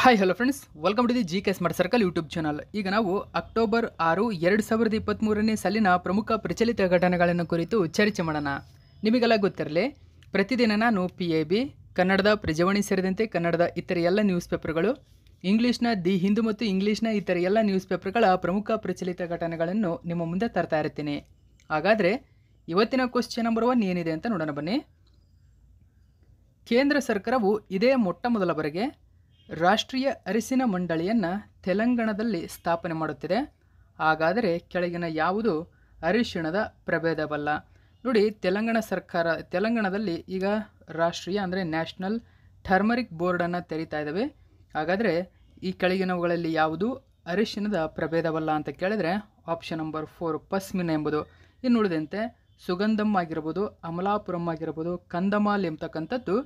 hi hello friends welcome to the G K smart circle YouTube channel ಈಗ ನಾವು October ಆರು ಎರಡು ಸಾವಿರದ ಇಪ್ಪತ್ತ್ಮೂರನೇ ಸಾಲಿನ ಪ್ರಮುಖ ಪ್ರಚಲಿತ ಘಟನೆಗಳನ್ನು ಕುರಿತು ಚರ್ಚೆ ಮಾಡೋಣ ನಿಮಗೆಲ್ಲ ಗೊತ್ತಿರಲಿ ಪ್ರತಿದಿನ ನಾನು ಪಿ ಎ ಬಿ ಕನ್ನಡದ ಪ್ರಜಾವಾಣಿ ಸೇರಿದಂತೆ ಕನ್ನಡದ ಇತರ ಎಲ್ಲ ನ್ಯೂಸ್ ಪೇಪರ್ಗಳು ಇಂಗ್ಲೀಷ್ನ ದಿ ಹಿಂದೂ ಮತ್ತು ಇಂಗ್ಲೀಷ್ನ ಇತರ ಎಲ್ಲ ನ್ಯೂಸ್ ಪೇಪರ್ಗಳ ಪ್ರಮುಖ ಪ್ರಚಲಿತ ಘಟನೆಗಳನ್ನು ನಿಮ್ಮ ಮುಂದೆ ತರ್ತಾ ಇರ್ತೀನಿ ಹಾಗಾದರೆ ಇವತ್ತಿನ ಕ್ವಶನ್ ನಂಬರ್ ಒನ್ ಏನಿದೆ ಅಂತ ನೋಡೋಣ ಬನ್ನಿ ಕೇಂದ್ರ ಸರ್ಕಾರವು ಇದೇ ಮೊಟ್ಟ ಮೊದಲ ಬರೆಗೆ ರಾಷ್ಟ್ರೀಯ ಅರಿಸಿನ ಮಂಡಳಿಯನ್ನು ತೆಲಂಗಾಣದಲ್ಲಿ ಸ್ಥಾಪನೆ ಮಾಡುತ್ತಿದೆ ಹಾಗಾದರೆ ಕೆಳಗಿನ ಯಾವುದು ಅರಿಶಿಣದ ಪ್ರಭೇದವಲ್ಲ ನೋಡಿ ತೆಲಂಗಾಣ ಸರ್ಕಾರ ತೆಲಂಗಾಣದಲ್ಲಿ ಈಗ ರಾಷ್ಟ್ರೀಯ ಅಂದರೆ ನ್ಯಾಷನಲ್ ಟರ್ಮರಿಕ್ ಬೋರ್ಡನ್ನು ತೆರೀತಾ ಇದ್ದಾವೆ ಹಾಗಾದರೆ ಈ ಕೆಳಗಿನವುಗಳಲ್ಲಿ ಯಾವುದು ಅರಿಶಿಣದ ಪ್ರಭೇದವಲ್ಲ ಅಂತ ಕೇಳಿದರೆ ಆಪ್ಷನ್ ನಂಬರ್ ಫೋರ್ ಪಸ್ಮಿನ ಎಂಬುದು ಇನ್ನು ಉಳಿದಂತೆ ಸುಗಂಧಂ ಆಗಿರ್ಬೋದು ಅಮಲಾಪುರಂ ಆಗಿರ್ಬೋದು ಕಂದಮಾಲ್ ಎಂಬತಕ್ಕಂಥದ್ದು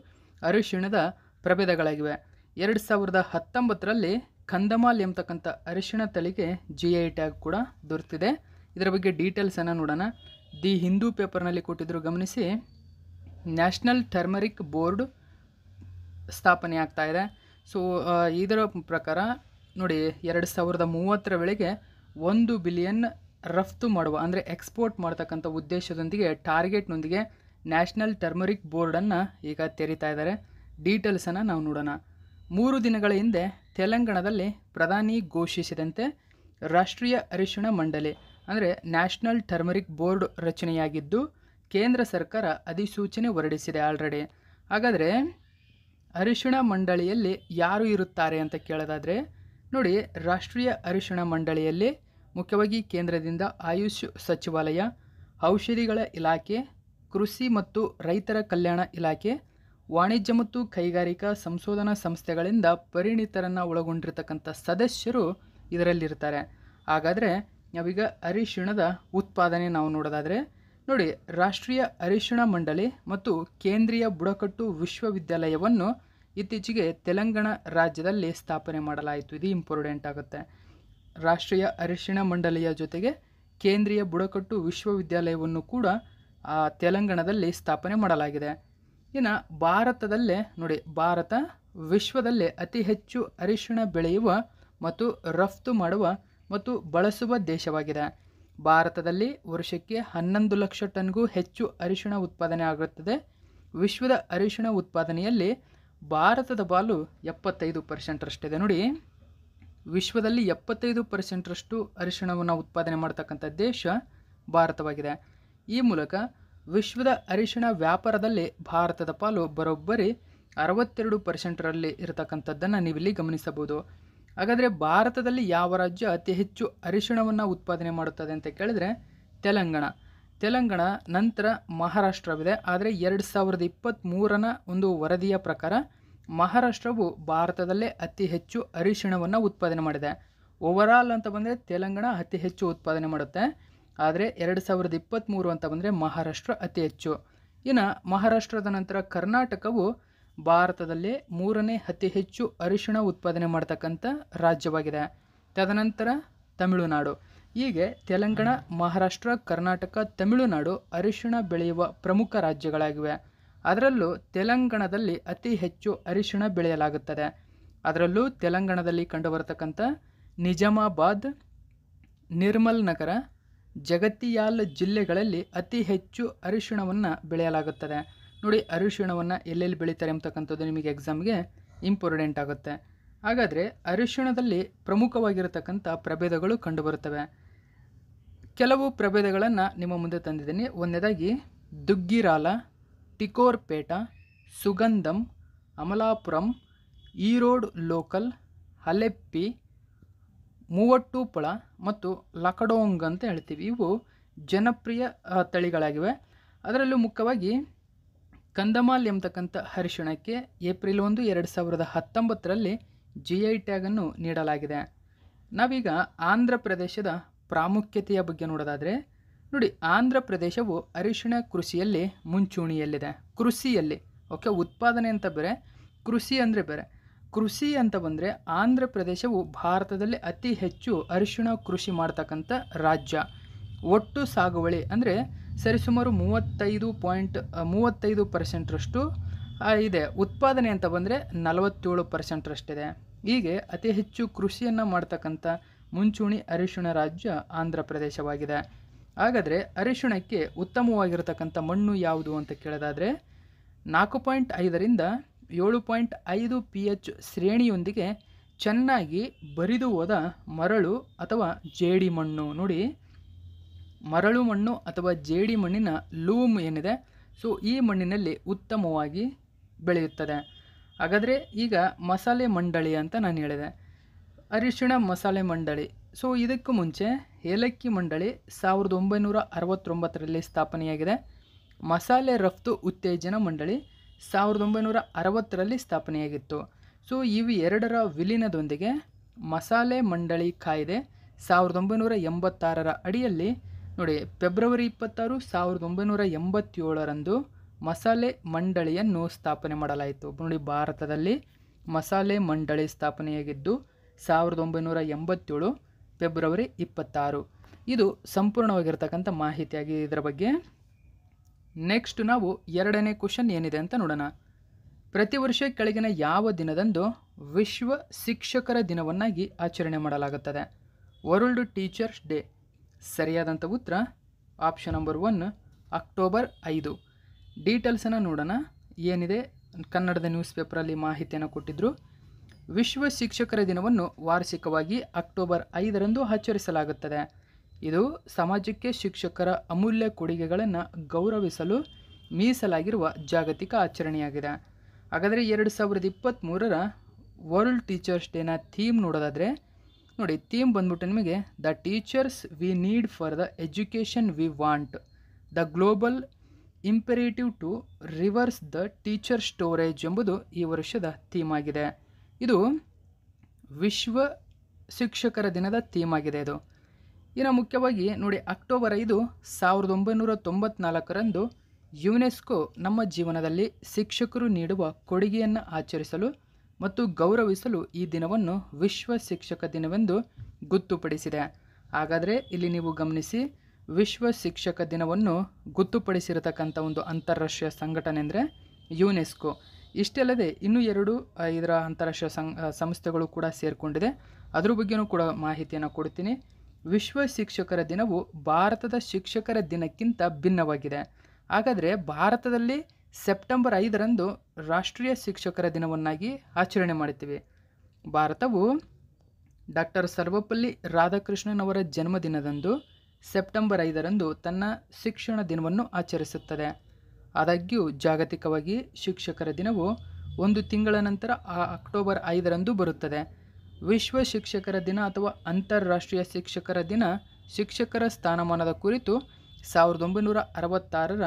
ಅರಿಶಿಣದ ಪ್ರಭೇದಗಳಾಗಿವೆ ಎರಡು ಸಾವಿರದ ಹತ್ತೊಂಬತ್ತರಲ್ಲಿ ಕಂದಮಾಲ್ ಎಂಬತಕ್ಕಂಥ ಅರಿಶಿಣ ತಳಿಗೆ ಜಿ ಐ ಟ್ಯಾಗ್ ಕೂಡ ದೊರೆತಿದೆ ಇದರ ಬಗ್ಗೆ ಡೀಟೇಲ್ಸನ್ನು ನೋಡೋಣ ದಿ ಹಿಂದೂ ಪೇಪರ್ನಲ್ಲಿ ಕೊಟ್ಟಿದ್ದರು ಗಮನಿಸಿ ನ್ಯಾಷನಲ್ ಟರ್ಮರಿಕ್ ಬೋರ್ಡ್ ಸ್ಥಾಪನೆ ಆಗ್ತಾ ಇದೆ ಸೊ ಇದರ ಪ್ರಕಾರ ನೋಡಿ ಎರಡು ಸಾವಿರದ ಮೂವತ್ತರ ವೇಳೆಗೆ ಒಂದು ಬಿಲಿಯನ್ ರಫ್ತು ಮಾಡುವ ಅಂದರೆ ಎಕ್ಸ್ಪೋರ್ಟ್ ಮಾಡ್ತಕ್ಕಂಥ ಉದ್ದೇಶದೊಂದಿಗೆ ಟಾರ್ಗೆಟ್ನೊಂದಿಗೆ ನ್ಯಾಷನಲ್ ಟರ್ಮರಿಕ್ ಬೋರ್ಡನ್ನು ಈಗ ತೆರೀತಾ ಇದ್ದಾರೆ ಡೀಟೇಲ್ಸನ್ನು ನಾವು ನೋಡೋಣ ಮೂರು ದಿನಗಳ ಹಿಂದೆ ತೆಲಂಗಾಣದಲ್ಲಿ ಪ್ರಧಾನಿ ಘೋಷಿಸಿದಂತೆ ರಾಷ್ಟ್ರೀಯ ಅರಿಶಿಣ ಮಂಡಳಿ ಅಂದರೆ ನ್ಯಾಷನಲ್ ಟರ್ಮರಿಕ್ ಬೋರ್ಡ್ ರಚನೆಯಾಗಿದ್ದು ಕೇಂದ್ರ ಸರ್ಕಾರ ಅಧಿಸೂಚನೆ ಹೊರಡಿಸಿದೆ ಆಲ್ರೆಡಿ ಹಾಗಾದರೆ ಅರಿಶಿಣ ಮಂಡಳಿಯಲ್ಲಿ ಯಾರು ಇರುತ್ತಾರೆ ಅಂತ ಕೇಳೋದಾದರೆ ನೋಡಿ ರಾಷ್ಟ್ರೀಯ ಅರಿಶಿಣ ಮಂಡಳಿಯಲ್ಲಿ ಮುಖ್ಯವಾಗಿ ಕೇಂದ್ರದಿಂದ ಆಯುಷ್ ಸಚಿವಾಲಯ ಔಷಧಿಗಳ ಇಲಾಖೆ ಕೃಷಿ ಮತ್ತು ರೈತರ ಕಲ್ಯಾಣ ಇಲಾಖೆ ವಾಣಿಜ್ಯ ಮತ್ತು ಕೈಗಾರಿಕಾ ಸಂಶೋಧನಾ ಸಂಸ್ಥೆಗಳಿಂದ ಪರಿಣಿತರನ್ನು ಒಳಗೊಂಡಿರತಕ್ಕಂಥ ಸದಸ್ಯರು ಇದರಲ್ಲಿರ್ತಾರೆ ಹಾಗಾದರೆ ನಾವೀಗ ಅರಿಶಿಣದ ಉತ್ಪಾದನೆ ನಾವು ನೋಡೋದಾದರೆ ನೋಡಿ ರಾಷ್ಟ್ರೀಯ ಅರಿಶಿಣ ಮಂಡಳಿ ಮತ್ತು ಕೇಂದ್ರೀಯ ಬುಡಕಟ್ಟು ವಿಶ್ವವಿದ್ಯಾಲಯವನ್ನು ಇತ್ತೀಚೆಗೆ ತೆಲಂಗಾಣ ರಾಜ್ಯದಲ್ಲಿ ಸ್ಥಾಪನೆ ಮಾಡಲಾಯಿತು ಇದು ಇಂಪಾರ್ಟೆಂಟ್ ಆಗುತ್ತೆ ರಾಷ್ಟ್ರೀಯ ಅರಿಶಿಣ ಮಂಡಳಿಯ ಜೊತೆಗೆ ಕೇಂದ್ರೀಯ ಬುಡಕಟ್ಟು ವಿಶ್ವವಿದ್ಯಾಲಯವನ್ನು ಕೂಡ ತೆಲಂಗಾಣದಲ್ಲಿ ಸ್ಥಾಪನೆ ಮಾಡಲಾಗಿದೆ ಇನ್ನು ಭಾರತದಲ್ಲೇ ನೋಡಿ ಭಾರತ ವಿಶ್ವದಲ್ಲೇ ಅತಿ ಹೆಚ್ಚು ಅರಿಶಿಣ ಬೆಳೆಯುವ ಮತ್ತು ರಫ್ತು ಮಾಡುವ ಮತ್ತು ಬಳಸುವ ದೇಶವಾಗಿದೆ ಭಾರತದಲ್ಲಿ ವರ್ಷಕ್ಕೆ ಹನ್ನೊಂದು ಲಕ್ಷ ಟನ್ಗೂ ಹೆಚ್ಚು ಅರಿಶಿಣ ಉತ್ಪಾದನೆ ಆಗುತ್ತದೆ ವಿಶ್ವದ ಅರಿಶಿಣ ಉತ್ಪಾದನೆಯಲ್ಲಿ ಭಾರತದ ಬಾಲು ಎಪ್ಪತ್ತೈದು ಪರ್ಸೆಂಟ್ರಷ್ಟಿದೆ ನೋಡಿ ವಿಶ್ವದಲ್ಲಿ ಎಪ್ಪತ್ತೈದು ಪರ್ಸೆಂಟ್ರಷ್ಟು ಅರಿಶಿಣವನ್ನು ಉತ್ಪಾದನೆ ಮಾಡ್ತಕ್ಕಂಥ ದೇಶ ಭಾರತವಾಗಿದೆ ಈ ಮೂಲಕ ವಿಶ್ವದ ಅರಿಶಿಣ ವ್ಯಾಪಾರದಲ್ಲಿ ಭಾರತದ ಪಾಲು ಬರೋಬ್ಬರಿ ಅರವತ್ತೆರಡು ಪರ್ಸೆಂಟರಲ್ಲಿ ಇರತಕ್ಕಂಥದ್ದನ್ನು ನೀವಿಲ್ಲಿ ಗಮನಿಸಬಹುದು ಹಾಗಾದರೆ ಭಾರತದಲ್ಲಿ ಯಾವ ರಾಜ್ಯ ಅತಿ ಹೆಚ್ಚು ಅರಿಶಿಣವನ್ನು ಉತ್ಪಾದನೆ ಮಾಡುತ್ತದೆ ಅಂತ ಕೇಳಿದ್ರೆ ತೆಲಂಗಾಣ ತೆಲಂಗಾಣ ನಂತರ ಮಹಾರಾಷ್ಟ್ರವಿದೆ ಆದರೆ ಎರಡು ಸಾವಿರದ ಇಪ್ಪತ್ತ್ಮೂರನ ಒಂದು ವರದಿಯ ಪ್ರಕಾರ ಮಹಾರಾಷ್ಟ್ರವು ಭಾರತದಲ್ಲೇ ಅತಿ ಹೆಚ್ಚು ಅರಿಶಿಣವನ್ನು ಉತ್ಪಾದನೆ ಮಾಡಿದೆ ಓವರಾಲ್ ಅಂತ ಬಂದರೆ ತೆಲಂಗಾಣ ಅತಿ ಹೆಚ್ಚು ಉತ್ಪಾದನೆ ಮಾಡುತ್ತೆ ಆದರೆ ಎರಡು ಸಾವಿರದ ಇಪ್ಪತ್ತ್ಮೂರು ಅಂತ ಬಂದರೆ ಮಹಾರಾಷ್ಟ್ರ ಅತಿ ಹೆಚ್ಚು ಇನ್ನು ಮಹಾರಾಷ್ಟ್ರದ ನಂತರ ಕರ್ನಾಟಕವು ಭಾರತದಲ್ಲೇ ಮೂರನೇ ಅತಿ ಹೆಚ್ಚು ಅರಿಶಿಣ ಉತ್ಪಾದನೆ ಮಾಡತಕ್ಕಂಥ ರಾಜ್ಯವಾಗಿದೆ ತದನಂತರ ತಮಿಳುನಾಡು ಹೀಗೆ ತೆಲಂಗಾಣ ಮಹಾರಾಷ್ಟ್ರ ಕರ್ನಾಟಕ ತಮಿಳುನಾಡು ಅರಿಶಿಣ ಬೆಳೆಯುವ ಪ್ರಮುಖ ರಾಜ್ಯಗಳಾಗಿವೆ ಅದರಲ್ಲೂ ತೆಲಂಗಾಣದಲ್ಲಿ ಅತಿ ಹೆಚ್ಚು ಅರಿಶಿಣ ಬೆಳೆಯಲಾಗುತ್ತದೆ ಅದರಲ್ಲೂ ತೆಲಂಗಾಣದಲ್ಲಿ ಕಂಡುಬರತಕ್ಕಂಥ ನಿಜಾಮಾಬಾದ್ ನಿರ್ಮಲ್ ನಗರ ಜಗತ್ತಿಯಾಲ್ ಜಿಲ್ಲೆಗಳಲ್ಲಿ ಅತಿ ಹೆಚ್ಚು ಅರಿಶಿನವನ್ನು ಬೆಳೆಯಲಾಗುತ್ತದೆ ನೋಡಿ ಅರಿಶಿಣವನ್ನು ಎಲ್ಲೆಲ್ಲಿ ಬೆಳೀತಾರೆ ಅಂತಕ್ಕಂಥದ್ದು ನಿಮಗೆ ಎಕ್ಸಾಮ್ಗೆ ಇಂಪಾರ್ಟೆಂಟ್ ಆಗುತ್ತೆ ಹಾಗಾದರೆ ಅರಿಶಿಣದಲ್ಲಿ ಪ್ರಮುಖವಾಗಿರತಕ್ಕಂಥ ಪ್ರಭೇದಗಳು ಕಂಡುಬರುತ್ತವೆ ಕೆಲವು ಪ್ರಭೇದಗಳನ್ನು ನಿಮ್ಮ ಮುಂದೆ ತಂದಿದ್ದೀನಿ ಒಂದನೇದಾಗಿ ದುಗ್ಗಿರಾಲ ಟಿಕೋರ್ಪೇಟ ಸುಗಂಧಂ ಅಮಲಾಪುರಂ ಈರೋಡ್ ಲೋಕಲ್ ಹಲೆಪ್ಪಿ ಮೂವಟ್ಟು ಪಳ ಮತ್ತು ಲಕಡೋಂಗ್ ಅಂತ ಹೇಳ್ತೀವಿ ಇವು ಜನಪ್ರಿಯ ತಳಿಗಳಾಗಿವೆ ಅದರಲ್ಲೂ ಮುಖ್ಯವಾಗಿ ಕಂದಮಾಲ್ ಎಂಬತಕ್ಕಂಥ ಅರಿಶಿಣಕ್ಕೆ ಏಪ್ರಿಲ್ ಒಂದು ಎರಡು ಸಾವಿರದ ಹತ್ತೊಂಬತ್ತರಲ್ಲಿ ಜಿ ಐ ಟ್ಯಾಗನ್ನು ನೀಡಲಾಗಿದೆ ನಾವೀಗ ಆಂಧ್ರ ಪ್ರದೇಶದ ಪ್ರಾಮುಖ್ಯತೆಯ ಬಗ್ಗೆ ನೋಡೋದಾದರೆ ನೋಡಿ ಆಂಧ್ರ ಪ್ರದೇಶವು ಅರಿಶಿಣ ಕೃಷಿಯಲ್ಲಿ ಮುಂಚೂಣಿಯಲ್ಲಿದೆ ಕೃಷಿಯಲ್ಲಿ ಓಕೆ ಉತ್ಪಾದನೆ ಅಂತ ಬೇರೆ ಕೃಷಿ ಅಂದರೆ ಬೇರೆ ಕೃಷಿ ಅಂತ ಬಂದರೆ ಆಂಧ್ರ ಪ್ರದೇಶವು ಭಾರತದಲ್ಲಿ ಅತಿ ಹೆಚ್ಚು ಅರಿಶಿಣ ಕೃಷಿ ಮಾಡ್ತಕ್ಕಂಥ ರಾಜ್ಯ ಒಟ್ಟು ಸಾಗುವಳಿ ಅಂದರೆ ಸರಿಸುಮಾರು ಮೂವತ್ತೈದು ಪಾಯಿಂಟ್ ಮೂವತ್ತೈದು ಪರ್ಸೆಂಟ್ರಷ್ಟು ಇದೆ ಉತ್ಪಾದನೆ ಅಂತ ಬಂದರೆ ನಲವತ್ತೇಳು ಪರ್ಸೆಂಟ್ರಷ್ಟಿದೆ ಹೀಗೆ ಅತಿ ಹೆಚ್ಚು ಕೃಷಿಯನ್ನು ಮಾಡ್ತಕ್ಕಂಥ ಮುಂಚೂಣಿ ಅರಿಶಿಣ ರಾಜ್ಯ ಆಂಧ್ರ ಪ್ರದೇಶವಾಗಿದೆ ಹಾಗಾದರೆ ಅರಿಶಿಣಕ್ಕೆ ಉತ್ತಮವಾಗಿರತಕ್ಕಂಥ ಮಣ್ಣು ಯಾವುದು ಅಂತ ಕೇಳೋದಾದರೆ ನಾಲ್ಕು ಪಾಯಿಂಟ್ ಐದರಿಂದ ಏಳು ಪಾಯಿಂಟ್ ಐದು ಪಿ ಎಚ್ ಶ್ರೇಣಿಯೊಂದಿಗೆ ಚೆನ್ನಾಗಿ ಬರಿದು ಹೋದ ಮರಳು ಅಥವಾ ಜೇಡಿ ಮಣ್ಣು ನೋಡಿ ಮರಳು ಮಣ್ಣು ಅಥವಾ ಜೇಡಿ ಮಣ್ಣಿನ ಲೂಮ್ ಏನಿದೆ ಸೊ ಈ ಮಣ್ಣಿನಲ್ಲಿ ಉತ್ತಮವಾಗಿ ಬೆಳೆಯುತ್ತದೆ ಹಾಗಾದರೆ ಈಗ ಮಸಾಲೆ ಮಂಡಳಿ ಅಂತ ನಾನು ಹೇಳಿದೆ ಅರಿಶಿಣ ಮಸಾಲೆ ಮಂಡಳಿ ಸೊ ಇದಕ್ಕೂ ಮುಂಚೆ ಏಲಕ್ಕಿ ಮಂಡಳಿ ಸಾವಿರದ ಒಂಬೈನೂರ ಅರವತ್ತೊಂಬತ್ತರಲ್ಲಿ ಸ್ಥಾಪನೆಯಾಗಿದೆ ಮಸಾಲೆ ರಫ್ತು ಉತ್ತೇಜನ ಮಂಡಳಿ ಸಾವಿರದ ಒಂಬೈನೂರ ಅರವತ್ತರಲ್ಲಿ ಸ್ಥಾಪನೆಯಾಗಿತ್ತು ಸೊ ಇವು ಎರಡರ ವಿಲೀನದೊಂದಿಗೆ ಮಸಾಲೆ ಮಂಡಳಿ ಕಾಯ್ದೆ ಸಾವಿರದ ಒಂಬೈನೂರ ಎಂಬತ್ತಾರರ ಅಡಿಯಲ್ಲಿ ನೋಡಿ ಫೆಬ್ರವರಿ ಇಪ್ಪತ್ತಾರು ಸಾವಿರದ ಒಂಬೈನೂರ ಎಂಬತ್ತೇಳರಂದು ಮಸಾಲೆ ಮಂಡಳಿಯನ್ನು ಸ್ಥಾಪನೆ ಮಾಡಲಾಯಿತು ನೋಡಿ ಭಾರತದಲ್ಲಿ ಮಸಾಲೆ ಮಂಡಳಿ ಸ್ಥಾಪನೆಯಾಗಿದ್ದು ಸಾವಿರದ ಒಂಬೈನೂರ ಎಂಬತ್ತೇಳು ಫೆಬ್ರವರಿ ಇಪ್ಪತ್ತಾರು ಇದು ಸಂಪೂರ್ಣವಾಗಿರ್ತಕ್ಕಂಥ ಮಾಹಿತಿಯಾಗಿ ಇದರ ಬಗ್ಗೆ ನೆಕ್ಸ್ಟ್ ನಾವು ಎರಡನೇ ಕ್ವಶನ್ ಏನಿದೆ ಅಂತ ನೋಡೋಣ ಪ್ರತಿ ವರ್ಷ ಕೆಳಗಿನ ಯಾವ ದಿನದಂದು ವಿಶ್ವ ಶಿಕ್ಷಕರ ದಿನವನ್ನಾಗಿ ಆಚರಣೆ ಮಾಡಲಾಗುತ್ತದೆ ವರ್ಲ್ಡ್ ಟೀಚರ್ಸ್ ಡೇ ಸರಿಯಾದಂಥ ಉತ್ತರ ಆಪ್ಷನ್ ನಂಬರ್ ಒನ್ ಅಕ್ಟೋಬರ್ ಐದು ಡೀಟೇಲ್ಸನ್ನು ನೋಡೋಣ ಏನಿದೆ ಕನ್ನಡದ ನ್ಯೂಸ್ ಪೇಪರಲ್ಲಿ ಮಾಹಿತಿಯನ್ನು ಕೊಟ್ಟಿದ್ದರು ವಿಶ್ವ ಶಿಕ್ಷಕರ ದಿನವನ್ನು ವಾರ್ಷಿಕವಾಗಿ ಅಕ್ಟೋಬರ್ ಐದರಂದು ಆಚರಿಸಲಾಗುತ್ತದೆ ಇದು ಸಮಾಜಕ್ಕೆ ಶಿಕ್ಷಕರ ಅಮೂಲ್ಯ ಕೊಡುಗೆಗಳನ್ನು ಗೌರವಿಸಲು ಮೀಸಲಾಗಿರುವ ಜಾಗತಿಕ ಆಚರಣೆಯಾಗಿದೆ ಹಾಗಾದರೆ ಎರಡು ಸಾವಿರದ ಇಪ್ಪತ್ತ್ಮೂರರ ವರ್ಲ್ಡ್ ಟೀಚರ್ಸ್ ಡೇನ ಥೀಮ್ ನೋಡೋದಾದರೆ ನೋಡಿ ಥೀಮ್ ಬಂದ್ಬಿಟ್ಟು ನಿಮಗೆ the teachers we need for the education we want the global imperative to reverse the teacher shortage ಎಂಬುದು ಈ ವರ್ಷದ ಥೀಮ್ ಆಗಿದೆ ಇದು ವಿಶ್ವ ಶಿಕ್ಷಕರ ದಿನದ ಥೀಮ್ ಆಗಿದೆ ಇದು ಇನ್ನು ಮುಖ್ಯವಾಗಿ ನೋಡಿ ಅಕ್ಟೋಬರ್ ಐದು ಸಾವಿರದ ಒಂಬೈನೂರ ತೊಂಬತ್ನಾಲ್ಕರಂದು ಯುನೆಸ್ಕೋ ನಮ್ಮ ಜೀವನದಲ್ಲಿ ಶಿಕ್ಷಕರು ನೀಡುವ ಕೊಡುಗೆಯನ್ನು ಆಚರಿಸಲು ಮತ್ತು ಗೌರವಿಸಲು ಈ ದಿನವನ್ನು ವಿಶ್ವ ಶಿಕ್ಷಕ ದಿನವೆಂದು ಗೊತ್ತುಪಡಿಸಿದೆ ಹಾಗಾದರೆ ಇಲ್ಲಿ ನೀವು ಗಮನಿಸಿ ವಿಶ್ವ ಶಿಕ್ಷಕ ದಿನವನ್ನು ಗೊತ್ತುಪಡಿಸಿರತಕ್ಕಂಥ ಒಂದು ಅಂತಾರಾಷ್ಟ್ರೀಯ ಸಂಘಟನೆ ಅಂದರೆ ಯುನೆಸ್ಕೋ ಇಷ್ಟೇ ಅಲ್ಲದೆ ಇನ್ನೂ ಎರಡು ಇದರ ಅಂತಾರಾಷ್ಟ್ರೀಯ ಸಂಸ್ಥೆಗಳು ಕೂಡ ಸೇರಿಕೊಂಡಿದೆ ಅದರ ಬಗ್ಗೆಯೂ ಕೂಡ ಮಾಹಿತಿಯನ್ನು ಕೊಡ್ತೀನಿ ವಿಶ್ವ ಶಿಕ್ಷಕರ ದಿನವು ಭಾರತದ ಶಿಕ್ಷಕರ ದಿನಕ್ಕಿಂತ ಭಿನ್ನವಾಗಿದೆ ಹಾಗಾದರೆ ಭಾರತದಲ್ಲಿ ಸೆಪ್ಟೆಂಬರ್ ಐದರಂದು ರಾಷ್ಟ್ರೀಯ ಶಿಕ್ಷಕರ ದಿನವನ್ನಾಗಿ ಆಚರಣೆ ಮಾಡುತ್ತೀವಿ ಭಾರತವು ಡಾಕ್ಟರ್ ಸರ್ವಪಲ್ಲಿ ರಾಧಾಕೃಷ್ಣನ್ ಅವರ ಜನ್ಮದಿನದಂದು ಸೆಪ್ಟೆಂಬರ್ ಐದರಂದು ತನ್ನ ಶಿಕ್ಷಣ ದಿನವನ್ನು ಆಚರಿಸುತ್ತದೆ ಆದಾಗ್ಯೂ ಜಾಗತಿಕವಾಗಿ ಶಿಕ್ಷಕರ ದಿನವು ಒಂದು ತಿಂಗಳ ನಂತರ ಆ ಅಕ್ಟೋಬರ್ ಐದರಂದು ಬರುತ್ತದೆ ವಿಶ್ವ ಶಿಕ್ಷಕರ ದಿನ ಅಥವಾ ಅಂತಾರಾಷ್ಟ್ರೀಯ ಶಿಕ್ಷಕರ ದಿನ ಶಿಕ್ಷಕರ ಸ್ಥಾನಮಾನದ ಕುರಿತು ಸಾವಿರದ ಒಂಬೈನೂರ ಅರವತ್ತಾರರ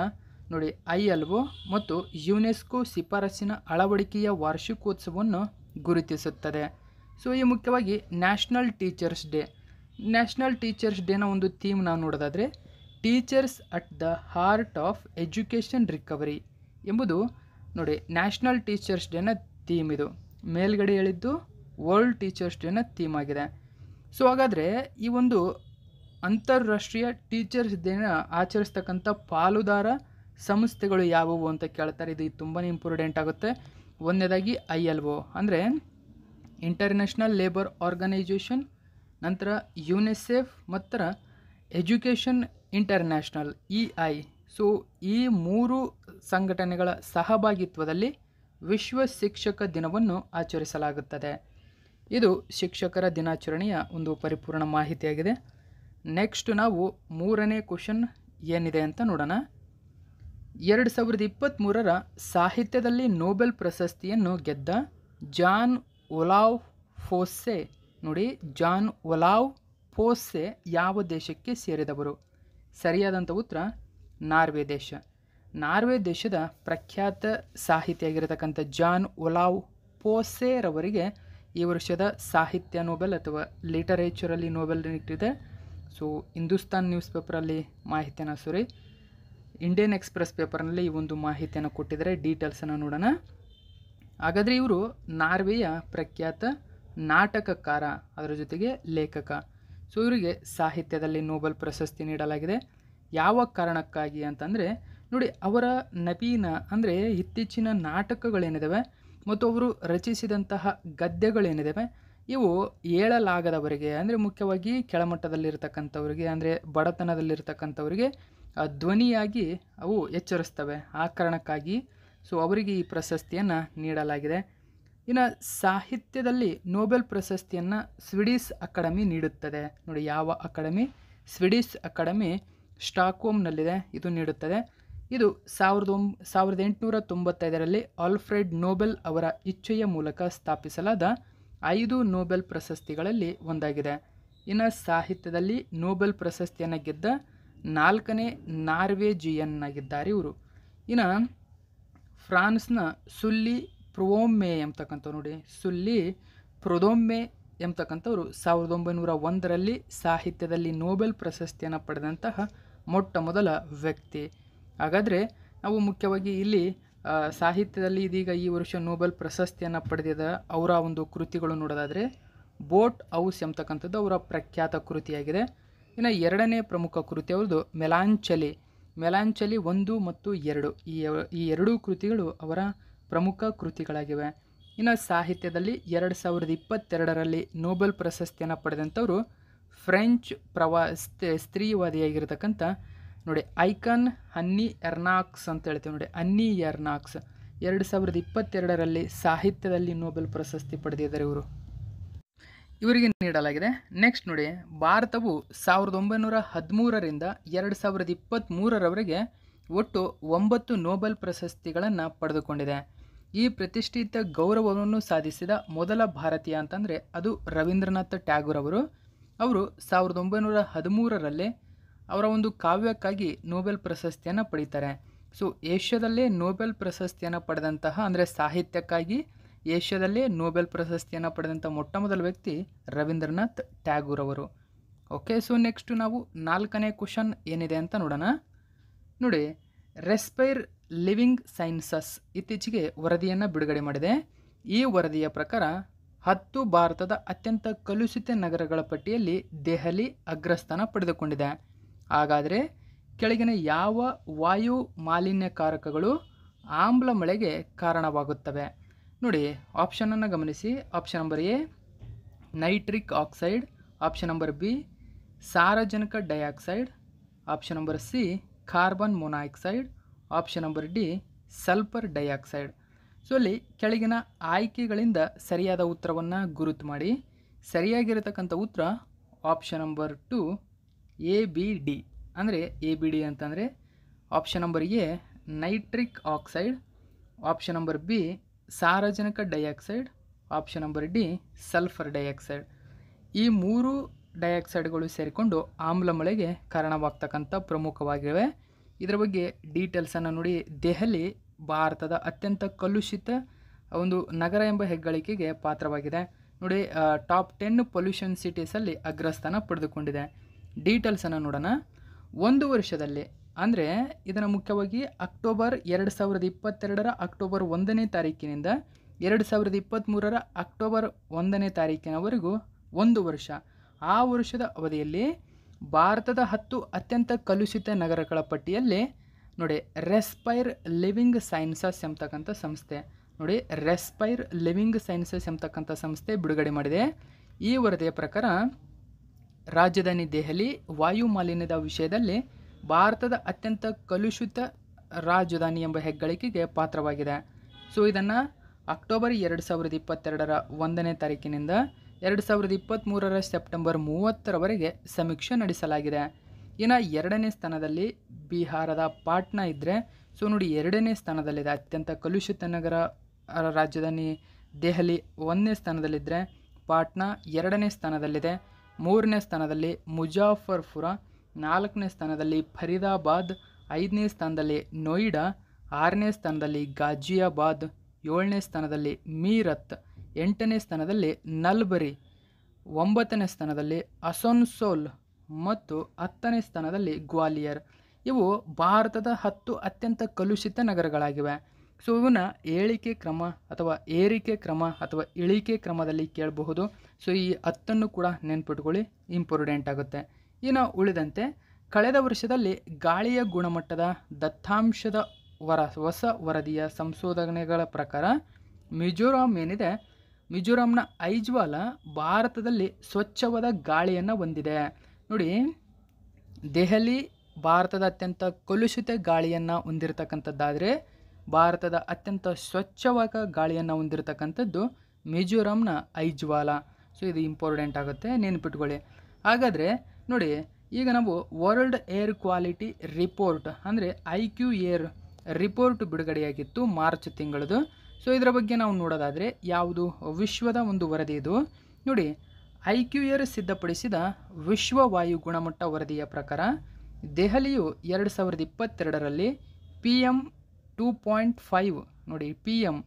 ನೋಡಿ ಐ ಎಲ್ ಒ ಮತ್ತು ಯುನೆಸ್ಕೋ ಶಿಫಾರಸ್ಸಿನ ಅಳವಡಿಕೆಯ ವಾರ್ಷಿಕೋತ್ಸವವನ್ನು ಗುರುತಿಸುತ್ತದೆ ಸೊ ಈ ಮುಖ್ಯವಾಗಿ national teachers day national teachers ಡೇನ ಒಂದು ಥೀಮ್ ನಾವು ನೋಡೋದಾದರೆ teachers at the heart of education recovery ಎಂಬುದು ನೋಡಿ ನ್ಯಾಷನಲ್ ಟೀಚರ್ಸ್ ಡೇನ ಥೀಮ್ ಇದು ಮೇಲ್ಗಡೆ ಹೇಳಿದ್ದು ವರ್ಲ್ಡ್ ಟೀಚರ್ಸ್ ಡೇನ ಥೀಮ್ ಆಗಿದೆ ಸೊ ಹಾಗಾದರೆ ಈ ಒಂದು ಅಂತಾರಾಷ್ಟ್ರೀಯ ಟೀಚರ್ಸ್ ಡೇನ ಆಚರಿಸ್ತಕ್ಕಂಥ ಪಾಲುದಾರ ಸಂಸ್ಥೆಗಳು ಯಾವುವು ಅಂತ ಕೇಳ್ತಾರೆ ಇದು ತುಂಬಾ ಇಂಪಾರ್ಟೆಂಟ್ ಆಗುತ್ತೆ ಒಂದನೇದಾಗಿ ಐ ಎಲ್ ಒ ಅಂದರೆ ಇಂಟರ್ನ್ಯಾಷನಲ್ ಲೇಬರ್ ಆರ್ಗನೈಜೇಷನ್ ನಂತರ ಯುನೆಸೆಫ್ ಮತ್ತು education international E I so ಈ ಮೂರು ಸಂಘಟನೆಗಳ ಸಹಭಾಗಿತ್ವದಲ್ಲಿ ವಿಶ್ವ ಶಿಕ್ಷಕ ದಿನವನ್ನು ಆಚರಿಸಲಾಗುತ್ತದೆ ಇದು ಶಿಕ್ಷಕರ ದಿನಾಚರಣೆಯ ಒಂದು ಪರಿಪೂರ್ಣ ಮಾಹಿತಿಯಾಗಿದೆ ನೆಕ್ಸ್ಟ್ ನಾವು ಮೂರನೇ ಕ್ವಶನ್ ಏನಿದೆ ಅಂತ ನೋಡೋಣ ಎರಡು ಸಾವಿರದ ಇಪ್ಪತ್ತ್ಮೂರರ ಸಾಹಿತ್ಯದಲ್ಲಿ ನೋಬೆಲ್ ಪ್ರಶಸ್ತಿಯನ್ನು ಗೆದ್ದ ಜಾನ್ ಒಲಾವ್ ಫೋಸ್ಸೆ ನೋಡಿ ಜಾನ್ ಒಲಾವ್ ಫೋಸ್ಸೆ ಯಾವ ದೇಶಕ್ಕೆ ಸೇರಿದವರು ಸರಿಯಾದಂಥ ಉತ್ತರ ನಾರ್ವೆ ದೇಶ ನಾರ್ವೆ ದೇಶದ ಪ್ರಖ್ಯಾತ ಸಾಹಿತಿಯಾಗಿರತಕ್ಕಂಥ ಜಾನ್ ಒಲಾವ್ ಪೋಸೆರವರಿಗೆ ಈ ವರ್ಷದ ಸಾಹಿತ್ಯ ನೋಬೆಲ್ ಅಥವಾ ಲಿಟರೇಚರಲ್ಲಿ ನೋಬೆಲ್ ಇಟ್ಟಿದೆ ಸೊ ಹಿಂದೂಸ್ತಾನ್ ನ್ಯೂಸ್ ಪೇಪರಲ್ಲಿ ಮಾಹಿತಿಯನ್ನು ಸೋರಿ ಇಂಡಿಯನ್ ಎಕ್ಸ್ಪ್ರೆಸ್ ಪೇಪರ್ನಲ್ಲಿ ಈ ಒಂದು ಮಾಹಿತಿಯನ್ನು ಕೊಟ್ಟಿದ್ದಾರೆ ಡೀಟೇಲ್ಸನ್ನು ನೋಡೋಣ ಹಾಗಾದರೆ ಇವರು ನಾರ್ವೆಯ ಪ್ರಖ್ಯಾತ ನಾಟಕಕಾರ ಅದರ ಜೊತೆಗೆ ಲೇಖಕ ಸೊ ಇವರಿಗೆ ಸಾಹಿತ್ಯದಲ್ಲಿ ನೋಬೆಲ್ ಪ್ರಶಸ್ತಿ ನೀಡಲಾಗಿದೆ ಯಾವ ಕಾರಣಕ್ಕಾಗಿ ಅಂತಂದರೆ ನೋಡಿ ಅವರ ನವೀನ ಅಂದರೆ ಇತ್ತೀಚಿನ ನಾಟಕಗಳೇನಿದ್ದಾವೆ ಮತ್ತು ಅವರು ರಚಿಸಿದಂತಹ ಗದ್ಯಗಳೇನಿದ್ದಾವೆ ಇವು ಹೇಳಲಾಗದವರಿಗೆ ಅಂದರೆ ಮುಖ್ಯವಾಗಿ ಕೆಳಮಟ್ಟದಲ್ಲಿರ್ತಕ್ಕಂಥವ್ರಿಗೆ ಅಂದರೆ ಬಡತನದಲ್ಲಿರ್ತಕ್ಕಂಥವ್ರಿಗೆ ಧ್ವನಿಯಾಗಿ ಅವು ಎಚ್ಚರಿಸ್ತವೆ ಆ ಕಾರಣಕ್ಕಾಗಿ ಸೊ ಅವರಿಗೆ ಈ ಪ್ರಶಸ್ತಿಯನ್ನು ನೀಡಲಾಗಿದೆ ಇನ್ನು ಸಾಹಿತ್ಯದಲ್ಲಿ ನೋಬೆಲ್ ಪ್ರಶಸ್ತಿಯನ್ನು ಸ್ವಿಡಿಸ್ ಅಕಾಡೆಮಿ ನೀಡುತ್ತದೆ ನೋಡಿ ಯಾವ ಅಕಾಡೆಮಿ ಸ್ವಿಡಿಸ್ ಅಕಾಡೆಮಿ ಸ್ಟಾಕ್ಹೋಮ್ನಲ್ಲಿದೆ ಇದು ನೀಡುತ್ತದೆ ಇದು ಸಾವಿರದ ಒಂ ಸಾವಿರದ ಎಂಟುನೂರ ತೊಂಬತ್ತೈದರಲ್ಲಿ ಆಲ್ಫ್ರೆಡ್ ನೋಬೆಲ್ ಅವರ ಇಚ್ಛೆಯ ಮೂಲಕ ಸ್ಥಾಪಿಸಲಾದ ಐದು ನೋಬೆಲ್ ಪ್ರಶಸ್ತಿಗಳಲ್ಲಿ ಒಂದಾಗಿದೆ ಇನ್ನು ಸಾಹಿತ್ಯದಲ್ಲಿ ನೋಬೆಲ್ ಪ್ರಶಸ್ತಿಯನ್ನು ಗೆದ್ದ ನಾಲ್ಕನೇ ನಾರ್ವೇಜಿಯನ್ನಾಗಿದ್ದಾರೆ ಇವರು ಇನ್ನು ಫ್ರಾನ್ಸ್ನ ಸುಲ್ಲಿ ಪ್ರೊವೊಮ್ಮೆ ಎಂಬತಕ್ಕಂಥವ್ರು ನೋಡಿ ಸುಲ್ಲಿ ಪ್ರೊದೊಮ್ಮೆ ಎಂಬತಕ್ಕಂಥವ್ರು ಸಾವಿರದ ಒಂಬೈನೂರ ಒಂದರಲ್ಲಿ ಸಾಹಿತ್ಯದಲ್ಲಿ ನೋಬೆಲ್ ಪ್ರಶಸ್ತಿಯನ್ನು ಪಡೆದಂತಹ ಮೊಟ್ಟ ಮೊದಲ ವ್ಯಕ್ತಿ ಹಾಗಾದರೆ ನಾವು ಮುಖ್ಯವಾಗಿ ಇಲ್ಲಿ ಸಾಹಿತ್ಯದಲ್ಲಿ ಇದೀಗ ಈ ವರ್ಷ ನೋಬೆಲ್ ಪ್ರಶಸ್ತಿಯನ್ನು ಪಡೆದಿದ ಅವರ ಒಂದು ಕೃತಿಗಳು ನೋಡೋದಾದರೆ ಬೋಟ್ ಹೌಸ್ ಎಂಬತಕ್ಕಂಥದ್ದು ಅವರ ಪ್ರಖ್ಯಾತ ಕೃತಿಯಾಗಿದೆ ಇನ್ನು ಎರಡನೇ ಪ್ರಮುಖ ಕೃತಿ ಅವ್ರದ್ದು ಮೆಲಾಂಚಲಿ ಮೆಲಾಂಚಲಿ ಒಂದು ಮತ್ತು ಎರಡು ಈ ಈ ಎರಡೂ ಕೃತಿಗಳು ಅವರ ಪ್ರಮುಖ ಕೃತಿಗಳಾಗಿವೆ ಇನ್ನು ಸಾಹಿತ್ಯದಲ್ಲಿ ಎರಡು ಸಾವಿರದ ಇಪ್ಪತ್ತೆರಡರಲ್ಲಿ ನೋಬೆಲ್ ಪ್ರಶಸ್ತಿಯನ್ನು ಪಡೆದಂಥವರು ಫ್ರೆಂಚ್ ಪ್ರವಾ ಸ್ತ್ರೀವಾದಿಯಾಗಿರ್ತಕ್ಕಂಥ ನೋಡಿ ಐಕನ್ ಹನ್ನಿ ಎರ್ನಾಕ್ಸ್ ಅಂತ ಹೇಳ್ತೀವಿ ನೋಡಿ ಅನ್ನಿ ಎರ್ನಾಕ್ಸ್ ಎರಡು ಸಾವಿರದ ಇಪ್ಪತ್ತೆರಡರಲ್ಲಿ ಸಾಹಿತ್ಯದಲ್ಲಿ ನೋಬೆಲ್ ಪ್ರಶಸ್ತಿ ಪಡೆದಿದ್ದಾರೆ ಇವರು ಇವರಿಗೆ ನೀಡಲಾಗಿದೆ ನೆಕ್ಸ್ಟ್ ನೋಡಿ ಭಾರತವು ಸಾವಿರದ ಒಂಬೈನೂರ ಹದಿಮೂರರಿಂದ ಎರಡು ಸಾವಿರದ ಇಪ್ಪತ್ತ್ಮೂರರವರೆಗೆ ಒಟ್ಟು ಒಂಬತ್ತು ನೋಬೆಲ್ ಪ್ರಶಸ್ತಿಗಳನ್ನು ಪಡೆದುಕೊಂಡಿದೆ ಈ ಪ್ರತಿಷ್ಠಿತ ಗೌರವವನ್ನು ಸಾಧಿಸಿದ ಮೊದಲ ಭಾರತೀಯ ಅಂತಂದರೆ ಅದು ರವೀಂದ್ರನಾಥ್ ಟ್ಯಾಗೂರ್ ಅವರು ಅವರು ಸಾವಿರದ ಒಂಬೈನೂರ ಹದಿಮೂರರಲ್ಲಿ ಅವರ ಒಂದು ಕಾವ್ಯಕ್ಕಾಗಿ ನೋಬೆಲ್ ಪ್ರಶಸ್ತಿಯನ್ನು ಪಡೀತಾರೆ ಸೊ ಏಷ್ಯಾದಲ್ಲೇ ನೋಬೆಲ್ ಪ್ರಶಸ್ತಿಯನ್ನು ಪಡೆದಂತಹ ಅಂದರೆ ಸಾಹಿತ್ಯಕ್ಕಾಗಿ ಏಷ್ಯಾದಲ್ಲೇ ನೋಬೆಲ್ ಪ್ರಶಸ್ತಿಯನ್ನು ಪಡೆದಂಥ ಮೊಟ್ಟ ಮೊದಲ ವ್ಯಕ್ತಿ ರವೀಂದ್ರನಾಥ್ ಟ್ಯಾಗೂರ್ ಅವರು ಓಕೆ ಸೊ ನೆಕ್ಸ್ಟು ನಾವು ನಾಲ್ಕನೇ ಕ್ವಶನ್ ಏನಿದೆ ಅಂತ ನೋಡೋಣ ನೋಡಿ ರೆಸ್ಪೈರ್ ಲಿವಿಂಗ್ ಸೈನ್ಸಸ್ ಇತ್ತೀಚೆಗೆ ವರದಿಯನ್ನು ಬಿಡುಗಡೆ ಮಾಡಿದೆ ಈ ವರದಿಯ ಪ್ರಕಾರ ಹತ್ತು ಭಾರತದ ಅತ್ಯಂತ ಕಲುಷಿತ ನಗರಗಳ ಪಟ್ಟಿಯಲ್ಲಿ ದೆಹಲಿ ಅಗ್ರಸ್ಥಾನ ಪಡೆದುಕೊಂಡಿದೆ ಹಾಗಾದರೆ ಕೆಳಗಿನ ಯಾವ ವಾಯು ಮಾಲಿನ್ಯಕಾರಕಗಳು ಆಮ್ಲ ಮಳೆಗೆ ಕಾರಣವಾಗುತ್ತವೆ ನೋಡಿ ಆಪ್ಷನನ್ನು ಗಮನಿಸಿ option number A nitric oxide option number B ಸಾರಜನಕ dioxide option number C carbon monoxide option number D sulphur dioxide so ಅಲ್ಲಿ ಕೆಳಗಿನ ಆಯ್ಕೆಗಳಿಂದ ಸರಿಯಾದ ಉತ್ತರವನ್ನು ಗುರುತು ಮಾಡಿ ಸರಿಯಾಗಿರತಕ್ಕಂಥ ಉತ್ತರ option number two A B D ಅಂದರೆ ಎ ಬಿ ಡಿ ಅಂತಂದರೆ option number A nitric oxide option number B ಸಾರಜನಕ dioxide option number D sulphur dioxide ಈ ಮೂರು ಡೈಆಕ್ಸೈಡ್ಗಳು ಸೇರಿಕೊಂಡು ಆಮ್ಲ ಮಳೆಗೆ ಕಾರಣವಾಗ್ತಕ್ಕಂಥ ಪ್ರಮುಖವಾಗಿವೆ ಇದರ ಬಗ್ಗೆ ಡೀಟೇಲ್ಸನ್ನು ನೋಡಿ ದೆಹಲಿ ಭಾರತದ ಅತ್ಯಂತ ಕಲುಷಿತ ಒಂದು ನಗರ ಎಂಬ ಹೆಗ್ಗಳಿಕೆಗೆ ಪಾತ್ರವಾಗಿದೆ ನೋಡಿ ಟಾಪ್ ಟೆನ್ ಪೊಲ್ಯೂಷನ್ ಸಿಟೀಸಲ್ಲಿ ಅಗ್ರಸ್ಥಾನ ಪಡೆದುಕೊಂಡಿದೆ ಡೀಟೇಲ್ಸನ್ನು ನೋಡೋಣ ಒಂದು ವರ್ಷದಲ್ಲಿ ಅಂದರೆ ಇದನ್ನು ಮುಖ್ಯವಾಗಿ ಅಕ್ಟೋಬರ್ ಎರಡು ಸಾವಿರದ ಇಪ್ಪತ್ತೆರಡರ ಅಕ್ಟೋಬರ್ ಒಂದನೇ ತಾರೀಕಿನಿಂದ ಎರಡು ಸಾವಿರದ ಇಪ್ಪತ್ತ್ಮೂರರ ಅಕ್ಟೋಬರ್ ಒಂದನೇ ತಾರೀಕಿನವರೆಗೂ ಒಂದು ವರ್ಷ ಆ ವರ್ಷದ ಅವಧಿಯಲ್ಲಿ ಭಾರತದ ಹತ್ತು ಅತ್ಯಂತ ಕಲುಷಿತ ನಗರಗಳ ಪಟ್ಟಿಯಲ್ಲಿ ನೋಡಿ ರೆಸ್ಪೈರ್ ಲಿವಿಂಗ್ ಸೈನ್ಸಸ್ ಎಂಬತಕ್ಕಂಥ ಸಂಸ್ಥೆ ನೋಡಿ ರೆಸ್ಪೈರ್ ಲಿವಿಂಗ್ ಸೈನ್ಸಸ್ ಎಂಬತಕ್ಕಂಥ ಸಂಸ್ಥೆ ಬಿಡುಗಡೆ ಮಾಡಿದೆ ಈ ವರದಿಯ ಪ್ರಕಾರ ರಾಜಧಾನಿ ದೆಹಲಿ ವಾಯು ಮಾಲಿನ್ಯದ ವಿಷಯದಲ್ಲಿ ಭಾರತದ ಅತ್ಯಂತ ಕಲುಷಿತ ರಾಜಧಾನಿ ಎಂಬ ಹೆಗ್ಗಳಿಕೆಗೆ ಪಾತ್ರವಾಗಿದೆ ಸೊ ಇದನ್ನು ಅಕ್ಟೋಬರ್ ಎರಡು ಸಾವಿರದ ಇಪ್ಪತ್ತೆರಡರ ಒಂದನೇ ತಾರೀಕಿನಿಂದ ಎರಡು ಸಾವಿರದ ಇಪ್ಪತ್ತ್ಮೂರರ ಸೆಪ್ಟೆಂಬರ್ ಮೂವತ್ತರವರೆಗೆ ಸಮೀಕ್ಷೆ ನಡೆಸಲಾಗಿದೆ ಇನ್ನು ಎರಡನೇ ಸ್ಥಾನದಲ್ಲಿ ಬಿಹಾರದ ಪಾಟ್ನಾ ಇದ್ದರೆ ಸೊ ನೋಡಿ ಎರಡನೇ ಸ್ಥಾನದಲ್ಲಿದೆ ಅತ್ಯಂತ ಕಲುಷಿತ ನಗರ ರಾಜಧಾನಿ ದೆಹಲಿ ಒಂದನೇ ಸ್ಥಾನದಲ್ಲಿದ್ದರೆ ಪಾಟ್ನಾ ಎರಡನೇ ಸ್ಥಾನದಲ್ಲಿದೆ ಮೂರನೇ ಸ್ಥಾನದಲ್ಲಿ ಮುಜಾಫರ್ಪುರ ನಾಲ್ಕನೇ ಸ್ಥಾನದಲ್ಲಿ ಫರೀದಾಬಾದ್ ಐದನೇ ಸ್ಥಾನದಲ್ಲಿ ನೋಯ್ಡಾ ಆರನೇ ಸ್ಥಾನದಲ್ಲಿ ಗಾಜಿಯಾಬಾದ್ ಏಳನೇ ಸ್ಥಾನದಲ್ಲಿ ಮೀರತ್ ಎಂಟನೇ ಸ್ಥಾನದಲ್ಲಿ ನಲ್ಬರಿ ಒಂಬತ್ತನೇ ಸ್ಥಾನದಲ್ಲಿ ಅಸೊನ್ಸೋಲ್ ಮತ್ತು ಹತ್ತನೇ ಸ್ಥಾನದಲ್ಲಿ ಗ್ವಾಲಿಯರ್ ಇವು ಭಾರತದ ಹತ್ತು ಅತ್ಯಂತ ಕಲುಷಿತ ನಗರಗಳಾಗಿವೆ ಸೊ ಇವನ್ನ ಏಳಿಕೆ ಕ್ರಮ ಅಥವಾ ಏರಿಕೆ ಕ್ರಮ ಅಥವಾ ಇಳಿಕೆ ಕ್ರಮದಲ್ಲಿ ಕೇಳಬಹುದು ಸೊ ಈ ಹತ್ತನ್ನು ಕೂಡ ನೆನ್ಪಿಟ್ಕೊಳ್ಳಿ ಇಂಪಾರ್ಟೆಂಟ್ ಆಗುತ್ತೆ ಇನ್ನು ಉಳಿದಂತೆ ಕಳೆದ ವರ್ಷದಲ್ಲಿ ಗಾಳಿಯ ಗುಣಮಟ್ಟದ ದತ್ತಾಂಶದ ವರ ಹೊಸ ವರದಿಯ ಸಂಶೋಧನೆಗಳ ಪ್ರಕಾರ ಮಿಜೋರಾಂ ಏನಿದೆ ಮಿಜೋರಾಂನ ಐಜ್ವಾಲ ಭಾರತದಲ್ಲಿ ಸ್ವಚ್ಛವಾದ ಗಾಳಿಯನ್ನು ಹೊಂದಿದೆ ನೋಡಿ ದೆಹಲಿ ಭಾರತದ ಅತ್ಯಂತ ಕಲುಷಿತ ಗಾಳಿಯನ್ನು ಹೊಂದಿರತಕ್ಕಂಥದ್ದಾದರೆ ಭಾರತದ ಅತ್ಯಂತ ಸ್ವಚ್ಛವಾದ ಗಾಳಿಯನ್ನು ಹೊಂದಿರತಕ್ಕಂಥದ್ದು ಮಿಜೋರಾಂನ ಐಜ್ವಾಲ ಸೊ ಇದು ಇಂಪಾರ್ಟೆಂಟ್ ಆಗುತ್ತೆ ನೆನ್ಪಿಟ್ಕೊಳ್ಳಿ ಹಾಗಾದರೆ ನೋಡಿ ಈಗ ನಾವು ವರ್ಲ್ಡ್ ಏರ್ ಕ್ವಾಲಿಟಿ ರಿಪೋರ್ಟ್ ಅಂದರೆ ಐ ಕ್ಯೂ ಏರ್ ರಿಪೋರ್ಟ್ ಬಿಡುಗಡೆಯಾಗಿತ್ತು ಮಾರ್ಚ್ ತಿಂಗಳದು ಸೊ ಇದರ ಬಗ್ಗೆ ನಾವು ನೋಡೋದಾದರೆ ಯಾವುದು ವಿಶ್ವದ ಒಂದು ವರದಿ ಇದು ನೋಡಿ ಐ ಕ್ಯೂ ಏರ್ ಸಿದ್ಧಪಡಿಸಿದ ವಿಶ್ವ ವಾಯು ಗುಣಮಟ್ಟ ವರದಿಯ ಪ್ರಕಾರ ದೆಹಲಿಯು ಎರಡು ಸಾವಿರದ ಇಪ್ಪತ್ತೆರಡರಲ್ಲಿ P M two point five ನೋಡಿ ಪಿ ಎಮ್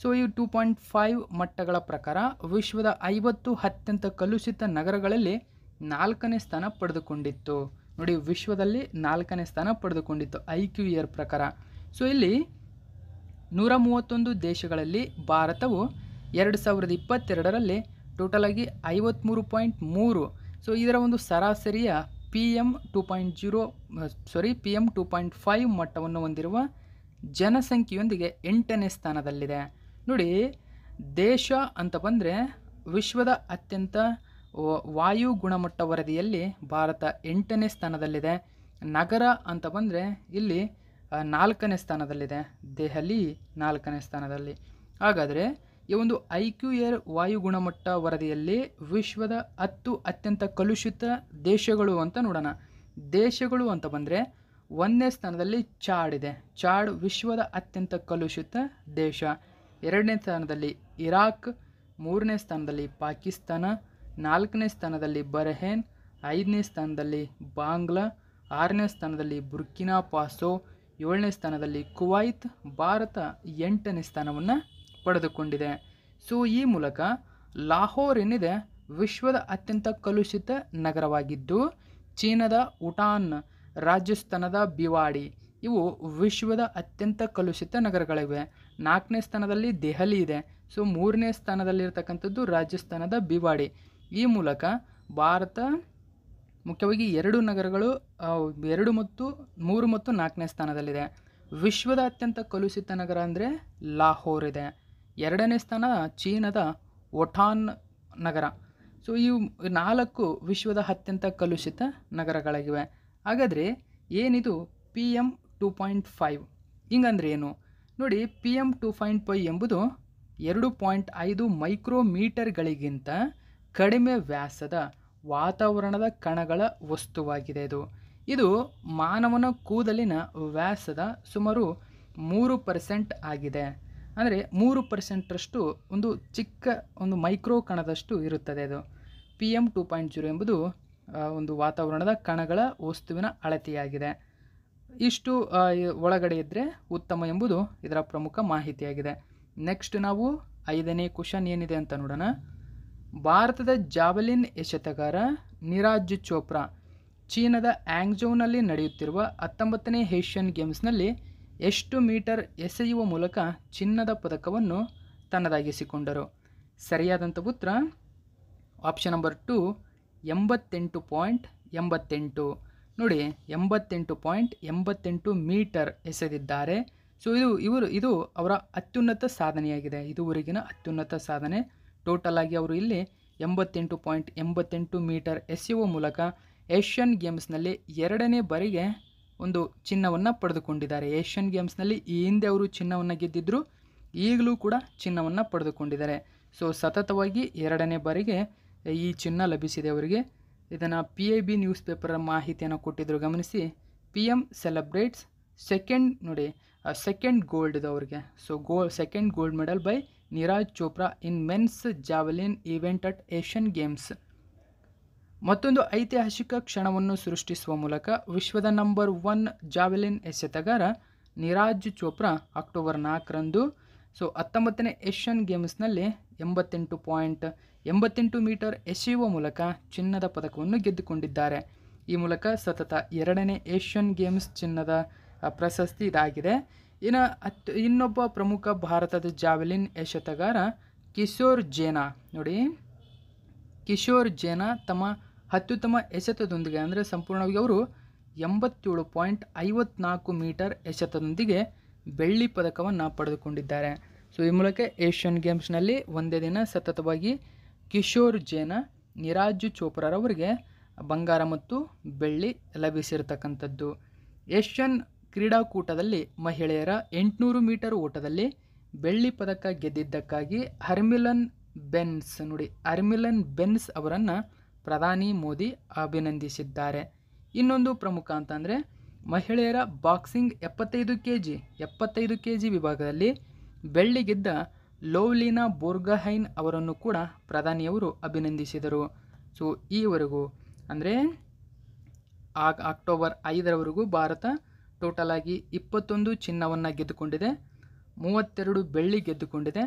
ಸೊ ಈ ಟೂ ಪಾಯಿಂಟ್ ಫೈವ್ ಮಟ್ಟಗಳ ಪ್ರಕಾರ ವಿಶ್ವದ ಐವತ್ತು ಅತ್ಯಂತ ಕಲುಷಿತ ನಗರಗಳಲ್ಲಿ ನಾಲ್ಕನೇ ಸ್ಥಾನ ಪಡೆದುಕೊಂಡಿತ್ತು ನೋಡಿ ವಿಶ್ವದಲ್ಲಿ ನಾಲ್ಕನೇ ಸ್ಥಾನ ಪಡೆದುಕೊಂಡಿತ್ತು ಐ ಕ್ಯೂ ಇಯರ್ ಪ್ರಕಾರ ಸೊ ಇಲ್ಲಿ ನೂರ ಮೂವತ್ತೊಂದು ದೇಶಗಳಲ್ಲಿ ಭಾರತವು ಎರಡು ಸಾವಿರದ ಇಪ್ಪತ್ತೆರಡರಲ್ಲಿ ಟೋಟಲಾಗಿ ಐವತ್ತ್ಮೂರು ಪಾಯಿಂಟ್ ಮೂರು ಸೊ ಇದರ ಒಂದು ಸರಾಸರಿಯ P M two point zero sorry P M two point five ಮಟ್ಟವನ್ನು ಹೊಂದಿರುವ ಜನಸಂಖ್ಯೆಯೊಂದಿಗೆ ಎಂಟನೇ ಸ್ಥಾನದಲ್ಲಿದೆ ನೋಡಿ ದೇಶ ಅಂತ ಬಂದರೆ ವಿಶ್ವದ ಅತ್ಯಂತ ವಾಯು ಗುಣಮಟ್ಟ ವರದಿಯಲ್ಲಿ ಭಾರತ ಎಂಟನೇ ಸ್ಥಾನದಲ್ಲಿದೆ ನಗರ ಅಂತ ಬಂದರೆ ಇಲ್ಲಿ ನಾಲ್ಕನೇ ಸ್ಥಾನದಲ್ಲಿದೆ ದೆಹಲಿ ನಾಲ್ಕನೇ ಸ್ಥಾನದಲ್ಲಿ ಹಾಗಾದರೆ ಈ ಒಂದು ಐ ಕ್ಯೂ ಏರ್ ವಾಯು ಗುಣಮಟ್ಟ ವರದಿಯಲ್ಲಿ ವಿಶ್ವದ ಹತ್ತು ಅತ್ಯಂತ ಕಲುಷಿತ ದೇಶಗಳು ಅಂತ ನೋಡೋಣ ದೇಶಗಳು ಅಂತ ಬಂದರೆ ಒಂದನೇ ಸ್ಥಾನದಲ್ಲಿ ಚಾಡ್ ಇದೆ ಚಾಡ್ ವಿಶ್ವದ ಅತ್ಯಂತ ಕಲುಷಿತ ದೇಶ ಎರಡನೇ ಸ್ಥಾನದಲ್ಲಿ ಇರಾಕ್ ಮೂರನೇ ಸ್ಥಾನದಲ್ಲಿ ಪಾಕಿಸ್ತಾನ ನಾಲ್ಕನೇ ಸ್ಥಾನದಲ್ಲಿ ಬರಹೇನ್ ಐದನೇ ಸ್ಥಾನದಲ್ಲಿ ಬಾಂಗ್ಲಾ ಆರನೇ ಸ್ಥಾನದಲ್ಲಿ ಬುರ್ಕಿನಾ ಪಾಸೋ ಏಳನೇ ಸ್ಥಾನದಲ್ಲಿ ಕುವೈತ್ ಭಾರತ ಎಂಟನೇ ಸ್ಥಾನವನ್ನು ಪಡೆದುಕೊಂಡಿದೆ ಸೊ ಈ ಮೂಲಕ ಲಾಹೋರ್ ಏನಿದೆ ವಿಶ್ವದ ಅತ್ಯಂತ ಕಲುಷಿತ ನಗರವಾಗಿದ್ದು ಚೀನಾದ ಉಟಾನ್ ರಾಜಸ್ಥಾನದ ಬಿವಾಡಿ ಇವು ವಿಶ್ವದ ಅತ್ಯಂತ ಕಲುಷಿತ ನಗರಗಳಿವೆ ನಾಲ್ಕನೇ ಸ್ಥಾನದಲ್ಲಿ ದೆಹಲಿ ಇದೆ ಸೊ ಮೂರನೇ ಸ್ಥಾನದಲ್ಲಿರ್ತಕ್ಕಂಥದ್ದು ರಾಜಸ್ಥಾನದ ಬಿವಾಡಿ ಈ ಮೂಲಕ ಭಾರತ ಮುಖ್ಯವಾಗಿ ಎರಡು ನಗರಗಳು ಎರಡು ಮತ್ತು ಮೂರು ಮತ್ತು ನಾಲ್ಕನೇ ಸ್ಥಾನದಲ್ಲಿದೆ ವಿಶ್ವದ ಅತ್ಯಂತ ಕಲುಷಿತ ನಗರ ಅಂದರೆ ಲಾಹೋರ್ ಇದೆ ಎರಡನೇ ಸ್ಥಾನ ಚೀನಾದ ಒಠಾನ್ ನಗರ ಸೊ ಇವು ನಾಲ್ಕು ವಿಶ್ವದ ಅತ್ಯಂತ ಕಲುಷಿತ ನಗರಗಳಾಗಿವೆ ಹಾಗಾದರೆ ಏನಿದು P M two point five ಹಿಂಗಂದ್ರೆ ಏನು ನೋಡಿ P M two point five ಎಂಬುದು ಎರಡು ಪಾಯಿಂಟ್ ಐದು ಮೈಕ್ರೋಮೀಟರ್ಗಳಿಗಿಂತ ಕಡಿಮೆ ವ್ಯಾಸದ ವಾತಾವರಣದ ಕಣಗಳ ವಸ್ತುವಾಗಿದೆ ಇದು ಇದು ಮಾನವನ ಕೂದಲಿನ ವ್ಯಾಸದ ಸುಮಾರು ಮೂರು ಪರ್ಸೆಂಟ್ ಆಗಿದೆ ಅಂದರೆ ಮೂರು ಪರ್ಸೆಂಟರಷ್ಟು ಒಂದು ಚಿಕ್ಕ ಒಂದು ಮೈಕ್ರೋ ಕಣದಷ್ಟು ಇರುತ್ತದೆ ಅದು P M two point zero ಎಂಬುದು ಒಂದು ವಾತಾವರಣದ ಕಣಗಳ ವಸ್ತುವಿನ ಅಳತೆಯಾಗಿದೆ ಇಷ್ಟು ಒಳಗಡೆ ಇದ್ದರೆ ಉತ್ತಮ ಎಂಬುದು ಇದರ ಪ್ರಮುಖ ಮಾಹಿತಿಯಾಗಿದೆ ನೆಕ್ಸ್ಟ್ ನಾವು ಐದನೇ ಕ್ವಶನ್ ಏನಿದೆ ಅಂತ ನೋಡೋಣ ಭಾರತದ ಜಾವಲಿನ್ ಎಸೆತಗಾರ ನಿರಾಜ್ ಚೋಪ್ರಾ ಚೀನಾದ ಆ್ಯಂಗ್ಜೌನಲ್ಲಿ ನಡೆಯುತ್ತಿರುವ ಹತ್ತೊಂಬತ್ತನೇ ಏಷ್ಯನ್ ಗೇಮ್ಸ್ನಲ್ಲಿ ಎಷ್ಟು ಮೀಟರ್ ಎಸೆಯುವ ಮೂಲಕ ಚಿನ್ನದ ಪದಕವನ್ನು ತನ್ನದಾಗಿಸಿಕೊಂಡರು ಸರಿಯಾದಂಥ ಉತ್ತರ ಆಪ್ಷನ್ ನಂಬರ್ ಟು ಎಂಬತ್ತೆಂಟು ಪಾಯಿಂಟ್ ಎಂಬತ್ತೆಂಟು ನೋಡಿ ಎಂಬತ್ತೆಂಟು ಪಾಯಿಂಟ್ ಎಂಬತ್ತೆಂಟು ಮೀಟರ್ ಎಸೆದಿದ್ದಾರೆ ಸೊ ಇದು ಇವರು ಇದು ಅವರ ಅತ್ಯುನ್ನತ ಸಾಧನೆಯಾಗಿದೆ ಇದುವರೆಗಿನ ಅತ್ಯುನ್ನತ ಸಾಧನೆ ಟೋಟಲ್ ಆಗಿ ಅವರು ಇಲ್ಲಿ ಎಂಬತ್ತೆಂಟು ಪಾಯಿಂಟ್ ಎಂಬತ್ತೆಂಟು ಮೀಟರ್ ಎಸೆಯುವ ಮೂಲಕ ಏಷ್ಯನ್ ಗೇಮ್ಸ್ನಲ್ಲಿ ಎರಡನೇ ಬಾರಿಗೆ ಒಂದು ಚಿನ್ನವನ್ನು ಪಡೆದುಕೊಂಡಿದ್ದಾರೆ ಏಷ್ಯನ್ ಗೇಮ್ಸ್ನಲ್ಲಿ ಈ ಹಿಂದೆ ಅವರು ಚಿನ್ನವನ್ನು ಗೆದ್ದಿದ್ದರು ಈಗಲೂ ಕೂಡ ಚಿನ್ನವನ್ನು ಪಡೆದುಕೊಂಡಿದ್ದಾರೆ ಸೊ ಸತತವಾಗಿ ಎರಡನೇ ಬಾರಿಗೆ ಈ ಚಿನ್ನ ಲಭಿಸಿದೆ ಅವರಿಗೆ ಇದನ್ನು P I B newspaper ಮಾಹಿತಿಯನ್ನು ಕೊಟ್ಟಿದ್ದರು ಗಮನಿಸಿ ಪಿ ಎಮ್ ಸೆಲೆಬ್ರೇಟ್ಸ್ ಸೆಕೆಂಡ್ ನೋಡಿ ಸೆಕೆಂಡ್ ಗೋಲ್ಡ್ ಇದು ಅವ್ರಿಗೆ so go second gold medal by Neeraj Chopra in men's javelin event at Asian Games ಮತ್ತೊಂದು ಐತಿಹಾಸಿಕ ಕ್ಷಣವನ್ನು ಸೃಷ್ಟಿಸುವ ಮೂಲಕ ವಿಶ್ವದ ನಂಬರ್ ಒನ್ ಜಾವೆಲಿನ್ ಎಸೆತಗಾರ ನೀರಾಜ್ ಚೋಪ್ರಾ ಅಕ್ಟೋಬರ್ ನಾಲ್ಕರಂದು ಸೊ ಹತ್ತೊಂಬತ್ತನೇ ಏಷ್ಯನ್ ಗೇಮ್ಸ್ನಲ್ಲಿ ಎಂಬತ್ತೆಂಟು ಪಾಯಿಂಟ್ ಎಂಬತ್ತೆಂಟು ಮೀಟರ್ ಎಸೆಯುವ ಮೂಲಕ ಚಿನ್ನದ ಪದಕವನ್ನು ಗೆದ್ದುಕೊಂಡಿದ್ದಾರೆ ಈ ಮೂಲಕ ಸತತ ಎರಡನೇ ಏಷ್ಯನ್ ಗೇಮ್ಸ್ ಚಿನ್ನದ ಪ್ರಶಸ್ತಿ ಇದಾಗಿದೆ ಇನ್ನು ಅತ್ ಇನ್ನೊಬ್ಬ ಪ್ರಮುಖ ಭಾರತದ ಜಾವೆಲಿನ್ ಎಸೆತಗಾರ ಕಿಶೋರ್ ಜೇನಾ ನೋಡಿ ಕಿಶೋರ್ ಜೇನಾ ತಮ್ಮ ಅತ್ಯುತ್ತಮ ಎಸೆತದೊಂದಿಗೆ ಅಂದರೆ ಸಂಪೂರ್ಣವಾಗಿ ಅವರು ಎಂಬತ್ತೇಳು ಪಾಯಿಂಟ್ ಐವತ್ನಾಲ್ಕು ಮೀಟರ್ ಎಸೆತದೊಂದಿಗೆ ಬೆಳ್ಳಿ ಪದಕವನ್ನು ಪಡೆದುಕೊಂಡಿದ್ದಾರೆ ಸೊ ಈ ಮೂಲಕ ಏಷ್ಯನ್ ಗೇಮ್ಸ್ನಲ್ಲಿ ಒಂದೇ ದಿನ ಸತತವಾಗಿ ಕಿಶೋರ್ ಜೇನ ನಿರಾಜು ಚೋಪ್ರಾರವರಿಗೆ ಬಂಗಾರ ಮತ್ತು ಬೆಳ್ಳಿ ಲಭಿಸಿರತಕ್ಕಂಥದ್ದು ಏಷ್ಯನ್ ಕ್ರೀಡಾಕೂಟದಲ್ಲಿ ಮಹಿಳೆಯರ ಎಂಟುನೂರು ಮೀಟರ್ ಓಟದಲ್ಲಿ ಬೆಳ್ಳಿ ಪದಕ ಗೆದ್ದಿದ್ದಕ್ಕಾಗಿ ಹರ್ಮಿಲನ್ ಬೆನ್ಸ್ ನೋಡಿ ಹರ್ಮಿಲನ್ ಬೆನ್ಸ್ ಅವರನ್ನು ಪ್ರಧಾನಿ ಮೋದಿ ಅಭಿನಂದಿಸಿದ್ದಾರೆ ಇನ್ನೊಂದು ಪ್ರಮುಖ ಅಂತಂದರೆ ಮಹಿಳೆಯರ ಬಾಕ್ಸಿಂಗ್ ಎಪ್ಪತ್ತೈದು ಕೆ ಜಿ ಎಪ್ಪತ್ತೈದು ಕೆ ಜಿ ವಿಭಾಗದಲ್ಲಿ ಬೆಳ್ಳಿ ಗೆದ್ದ ಲೋವ್ಲಿನಾ ಬೋರ್ಗಹೈನ್ ಅವರನ್ನು ಕೂಡ ಪ್ರಧಾನಿಯವರು ಅಭಿನಂದಿಸಿದರು ಸೊ ಈವರೆಗೂ ಅಂದರೆ ಆಗ ಅಕ್ಟೋಬರ್ ಐದರವರೆಗೂ ಭಾರತ ಟೋಟಲ್ ಆಗಿ ಇಪ್ಪತ್ತೊಂದು ಚಿನ್ನವನ್ನು ಗೆದ್ದುಕೊಂಡಿದೆ ಮೂವತ್ತೆರಡು ಬೆಳ್ಳಿ ಗೆದ್ದುಕೊಂಡಿದೆ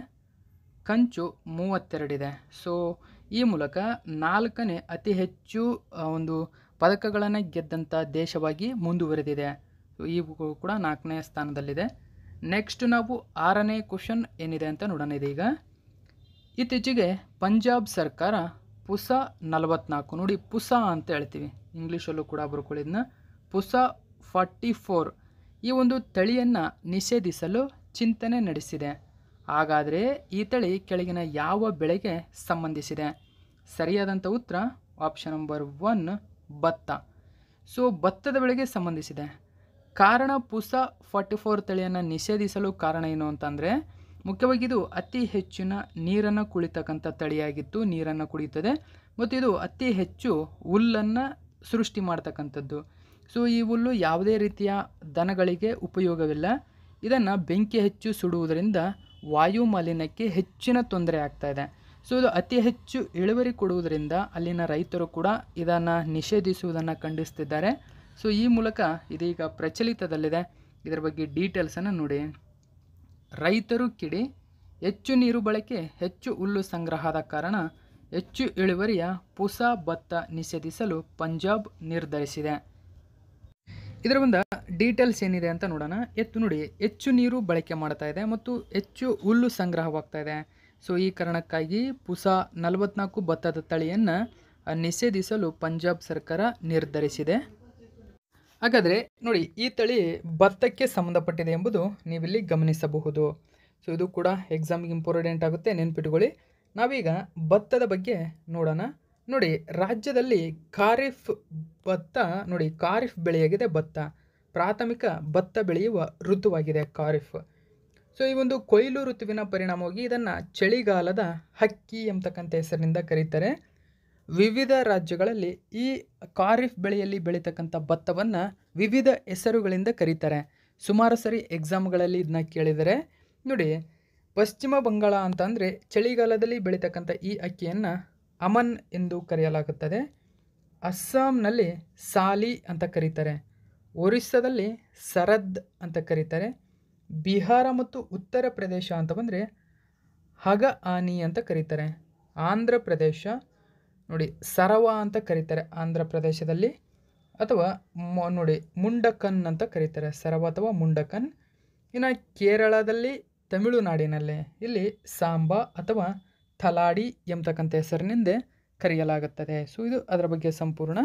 ಕಂಚು ಮೂವತ್ತೆರಡಿದೆ ಸೊ ಈ ಮೂಲಕ ನಾಲ್ಕನೇ ಅತಿ ಹೆಚ್ಚು ಒಂದು ಪದಕಗಳನ್ನು ಗೆದ್ದಂಥ ದೇಶವಾಗಿ ಮುಂದುವರೆದಿದೆ ಈ ಕೂಡ ನಾಲ್ಕನೇ ಸ್ಥಾನದಲ್ಲಿದೆ ನೆಕ್ಸ್ಟ್ ನಾವು ಆರನೇ ಕ್ವಶನ್ ಏನಿದೆ ಅಂತ ನೋಡೋಣ ಇದೀಗ ಇತ್ತೀಚೆಗೆ ಪಂಜಾಬ್ ಸರ್ಕಾರ ಪುಸ ನಲವತ್ನಾಲ್ಕು ನೋಡಿ ಪುಸ ಅಂತ ಹೇಳ್ತೀವಿ ಇಂಗ್ಲೀಷಲ್ಲೂ ಕೂಡ ಬರ್ಕೊಳ್ಳಿದ್ನ ಪುಸ ಫಾರ್ಟಿ ಫೋರ್ ಈ ಒಂದು ತಳಿಯನ್ನು ನಿಷೇಧಿಸಲು ಚಿಂತನೆ ನಡೆಸಿದೆ ಹಾಗಾದರೆ ಈ ತಳಿ ಕೆಳಗಿನ ಯಾವ ಬೆಳೆಗೆ ಸಂಬಂಧಿಸಿದೆ ಸರಿಯಾದಂಥ ಉತ್ತರ ಆಪ್ಷನ್ ನಂಬರ್ ಒನ್ ಭತ್ತ ಸೊ ಭತ್ತದ ಬೆಳೆಗೆ ಸಂಬಂಧಿಸಿದೆ ಕಾರಣ ಪುಸ ಫಾರ್ಟಿ ಫೋರ್ ತಳಿಯನ್ನು ನಿಷೇಧಿಸಲು ಕಾರಣ ಏನು ಅಂತಂದರೆ ಮುಖ್ಯವಾಗಿ ಇದು ಅತಿ ಹೆಚ್ಚಿನ ನೀರನ್ನು ಕುಳಿತಕ್ಕಂಥ ತಳಿಯಾಗಿತ್ತು ನೀರನ್ನು ಕುಡಿಯುತ್ತದೆ ಮತ್ತು ಇದು ಅತಿ ಹೆಚ್ಚು ಹುಲ್ಲನ್ನು ಸೃಷ್ಟಿ ಮಾಡ್ತಕ್ಕಂಥದ್ದು ಸೊ ಈ ಹುಲ್ಲು ಯಾವುದೇ ರೀತಿಯ ದನಗಳಿಗೆ ಉಪಯೋಗವಿಲ್ಲ ಇದನ್ನು ಬೆಂಕಿ ಹೆಚ್ಚು ಸುಡುವುದರಿಂದ ವಾಯು ಮಾಲಿನ್ಯಕ್ಕೆ ಹೆಚ್ಚಿನ ತೊಂದರೆ ಆಗ್ತಾ ಇದೆ ಸೊ ಇದು ಅತಿ ಹೆಚ್ಚು ಇಳುವರಿ ಕೊಡುವುದರಿಂದ ಅಲ್ಲಿನ ರೈತರು ಕೂಡ ಇದನ್ನು ನಿಷೇಧಿಸುವುದನ್ನು ಖಂಡಿಸ್ತಿದ್ದಾರೆ ಸೊ ಈ ಮೂಲಕ ಇದೀಗ ಪ್ರಚಲಿತದಲ್ಲಿದೆ ಇದರ ಬಗ್ಗೆ ಡೀಟೇಲ್ಸನ್ನು ನೋಡಿ ರೈತರು ಕಿಡಿ ಹೆಚ್ಚು ನೀರು ಬಳಕೆ ಹೆಚ್ಚು ಹುಲ್ಲು ಸಂಗ್ರಹದ ಕಾರಣ ಹೆಚ್ಚು ಇಳುವರಿಯ ಪುಸ ಭತ್ತ ನಿಷೇಧಿಸಲು ಪಂಜಾಬ್ ನಿರ್ಧರಿಸಿದೆ ಇದರ ಮುಂದೆ ಡೀಟೇಲ್ಸ್ ಏನಿದೆ ಅಂತ ನೋಡೋಣ ಎತ್ತು ನೋಡಿ ಹೆಚ್ಚು ನೀರು ಬಳಕೆ ಮಾಡ್ತಾ ಇದೆ ಮತ್ತು ಹೆಚ್ಚು ಹುಲ್ಲು ಸಂಗ್ರಹವಾಗ್ತಾ ಇದೆ ಸೊ ಈ ಕಾರಣಕ್ಕಾಗಿ ಪುಸ ನಲವತ್ನಾಲ್ಕು ಭತ್ತದ ತಳಿಯನ್ನು ನಿಷೇಧಿಸಲು ಪಂಜಾಬ್ ಸರ್ಕಾರ ನಿರ್ಧರಿಸಿದೆ ಹಾಗಾದರೆ ನೋಡಿ ಈ ತಳಿ ಭತ್ತಕ್ಕೆ ಸಂಬಂಧಪಟ್ಟಿದೆ ಎಂಬುದು ನೀವಿಲ್ಲಿ ಗಮನಿಸಬಹುದು ಸೊ ಇದು ಕೂಡ ಎಕ್ಸಾಮ್ಗೆ ಇಂಪಾರ್ಟೆಂಟ್ ಆಗುತ್ತೆ ನೆನ್ಪಿಟ್ಕೊಳ್ಳಿ ನಾವೀಗ ಭತ್ತದ ಬಗ್ಗೆ ನೋಡೋಣ ನೋಡಿ ರಾಜ್ಯದಲ್ಲಿ ಖಾರಿಫ್ ಭತ್ತ ನೋಡಿ ಖಾರಿಫ್ ಬೆಳೆಯಾಗಿದೆ ಭತ್ತ ಪ್ರಾಥಮಿಕ ಭತ್ತ ಬೆಳೆಯುವ ಋತುವಾಗಿದೆ ಖಾರಿಫ್ ಸೊ ಈ ಒಂದು ಕೊಯ್ಲು ಋತುವಿನ ಪರಿಣಾಮವಾಗಿ ಇದನ್ನು ಚಳಿಗಾಲದ ಹಕ್ಕಿ ಎಂಬತಕ್ಕಂಥ ಹೆಸರಿನಿಂದ ಕರೀತಾರೆ ವಿವಿಧ ರಾಜ್ಯಗಳಲ್ಲಿ ಈ ಖಾರಿಫ್ ಬೆಳೆಯಲ್ಲಿ ಬೆಳೀತಕ್ಕಂಥ ಭತ್ತವನ್ನು ವಿವಿಧ ಹೆಸರುಗಳಿಂದ ಕರೀತಾರೆ ಸುಮಾರು ಸರಿ ಎಕ್ಸಾಮ್ಗಳಲ್ಲಿ ಇದನ್ನ ಕೇಳಿದರೆ ನೋಡಿ ಪಶ್ಚಿಮ ಬಂಗಾಳ ಅಂದರೆ ಚಳಿಗಾಲದಲ್ಲಿ ಬೆಳೀತಕ್ಕಂಥ ಈ ಅಕ್ಕಿಯನ್ನು ಅಮನ್ ಎಂದು ಕರೆಯಲಾಗುತ್ತದೆ ಅಸ್ಸಾಂನಲ್ಲಿ ಸಾಲಿ ಅಂತ ಕರೀತಾರೆ ಒರಿಸ್ಸಾದಲ್ಲಿ ಸರದ್ ಅಂತ ಕರೀತಾರೆ ಬಿಹಾರ ಮತ್ತು ಉತ್ತರ ಪ್ರದೇಶ ಅಂತ ಬಂದರೆ ಹಗ ಆನಿ ಅಂತ ಕರೀತಾರೆ ಆಂಧ್ರ ಪ್ರದೇಶ ನೋಡಿ ಸರವ ಅಂತ ಕರೀತಾರೆ ಆಂಧ್ರ ಪ್ರದೇಶದಲ್ಲಿ ಅಥವಾ ನೋಡಿ ಮುಂಡಕನ್ ಅಂತ ಕರೀತಾರೆ ಸರವ ಅಥವಾ ಮುಂಡಕನ್ ಇನ್ನು ಕೇರಳದಲ್ಲಿ ತಮಿಳುನಾಡಿನಲ್ಲಿ ಇಲ್ಲಿ ಸಾಂಬಾ ಅಥವಾ ಥಲಾಡಿ ಎಂಬತಕ್ಕಂಥ ಹೆಸರಿನಿಂದ ಕರೆಯಲಾಗುತ್ತದೆ ಸೊ ಇದು ಅದರ ಬಗ್ಗೆ ಸಂಪೂರ್ಣ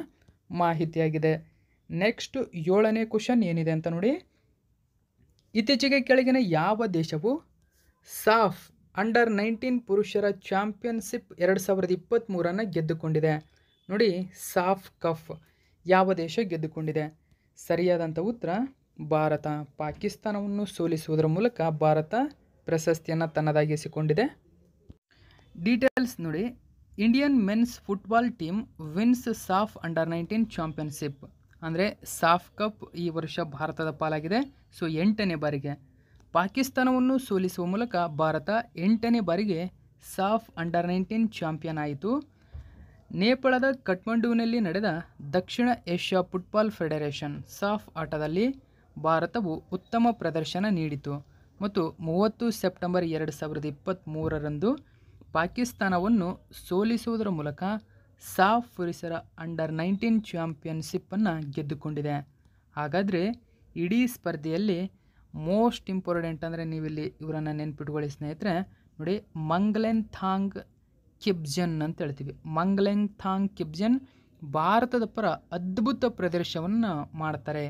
ಮಾಹಿತಿಯಾಗಿದೆ ನೆಕ್ಸ್ಟ್ ಏಳನೇ ಕ್ವಶನ್ ಏನಿದೆ ಅಂತ ನೋಡಿ ಇತ್ತೀಚೆಗೆ ಕೆಳಗಿನ ಯಾವ ದೇಶವು ಸಾಫ್ ಅಂಡರ್ ನೈನ್ಟೀನ್ ಪುರುಷರ ಚಾಂಪಿಯನ್ಶಿಪ್ ಎರಡು ಸಾವಿರದ ಇಪ್ಪತ್ತ್ಮೂರನ್ನು ಗೆದ್ದುಕೊಂಡಿದೆ ನೋಡಿ ಸಾಫ್ ಕಫ್ ಯಾವ ದೇಶ ಗೆದ್ದುಕೊಂಡಿದೆ ಸರಿಯಾದಂಥ ಉತ್ತರ ಭಾರತ ಪಾಕಿಸ್ತಾನವನ್ನು ಸೋಲಿಸುವುದರ ಮೂಲಕ ಭಾರತ ಪ್ರಶಸ್ತಿಯನ್ನು ತನ್ನದಾಗಿಸಿಕೊಂಡಿದೆ ಡೀಟೇಲ್ಸ್ ನೋಡಿ Indian men's football team wins SAFF under nineteen championship ಅಂದರೆ ಸಾಫ್ ಕಪ್ ಈ ವರ್ಷ ಭಾರತದ ಪಾಲಾಗಿದೆ ಸೊ ಎಂಟನೇ ಬಾರಿಗೆ ಪಾಕಿಸ್ತಾನವನ್ನು ಸೋಲಿಸುವ ಮೂಲಕ ಭಾರತ ಎಂಟನೇ ಬಾರಿಗೆ ಸಾಫ್ ಅಂಡರ್ ನೈನ್ಟೀನ್ ಚಾಂಪಿಯನ್ ಆಯಿತು ನೇಪಾಳದ ಕಠ್ಮಂಡುವಿನಲ್ಲಿ ನಡೆದ ದಕ್ಷಿಣ ಏಷ್ಯಾ ಫುಟ್ಬಾಲ್ ಫೆಡರೇಷನ್ ಸಾಫ್ ಆಟದಲ್ಲಿ ಭಾರತವು ಉತ್ತಮ ಪ್ರದರ್ಶನ ನೀಡಿತು ಮತ್ತು ಮೂವತ್ತು ಸೆಪ್ಟೆಂಬರ್ ಎರಡು ಸಾವಿರದ ಇಪ್ಪತ್ತ್ಮೂರರಂದು ಪಾಕಿಸ್ತಾನವನ್ನು ಸೋಲಿಸುವುದರ ಮೂಲಕ ಸಾಫ್ ಪುರುಷರ ಅಂಡರ್ ನೈನ್ಟೀನ್ ಚಾಂಪಿಯನ್ಶಿಪ್ಪನ್ನು ಗೆದ್ದುಕೊಂಡಿದೆ ಹಾಗಾದರೆ ಇಡೀ ಸ್ಪರ್ಧೆಯಲ್ಲಿ ಮೋಸ್ಟ್ ಇಂಪಾರ್ಟೆಂಟ್ ಅಂದರೆ ನೀವಿಲ್ಲಿ ಇವರನ್ನು ನೆನ್ಪಿಟ್ಕೊಳ್ಳಿ ಸ್ನೇಹಿತರೆ ನೋಡಿ ಮಂಗ್ಲೆನ್ ಥಾಂಗ್ ಕಿಬ್ಜನ್ ಅಂತ ಹೇಳ್ತೀವಿ ಮಂಗ್ಲೆಂಗ್ ಥಾಂಗ್ ಕಿಬ್ಜನ್ ಭಾರತದ ಪರ ಅದ್ಭುತ ಪ್ರದರ್ಶನವನ್ನು ಮಾಡ್ತಾರೆ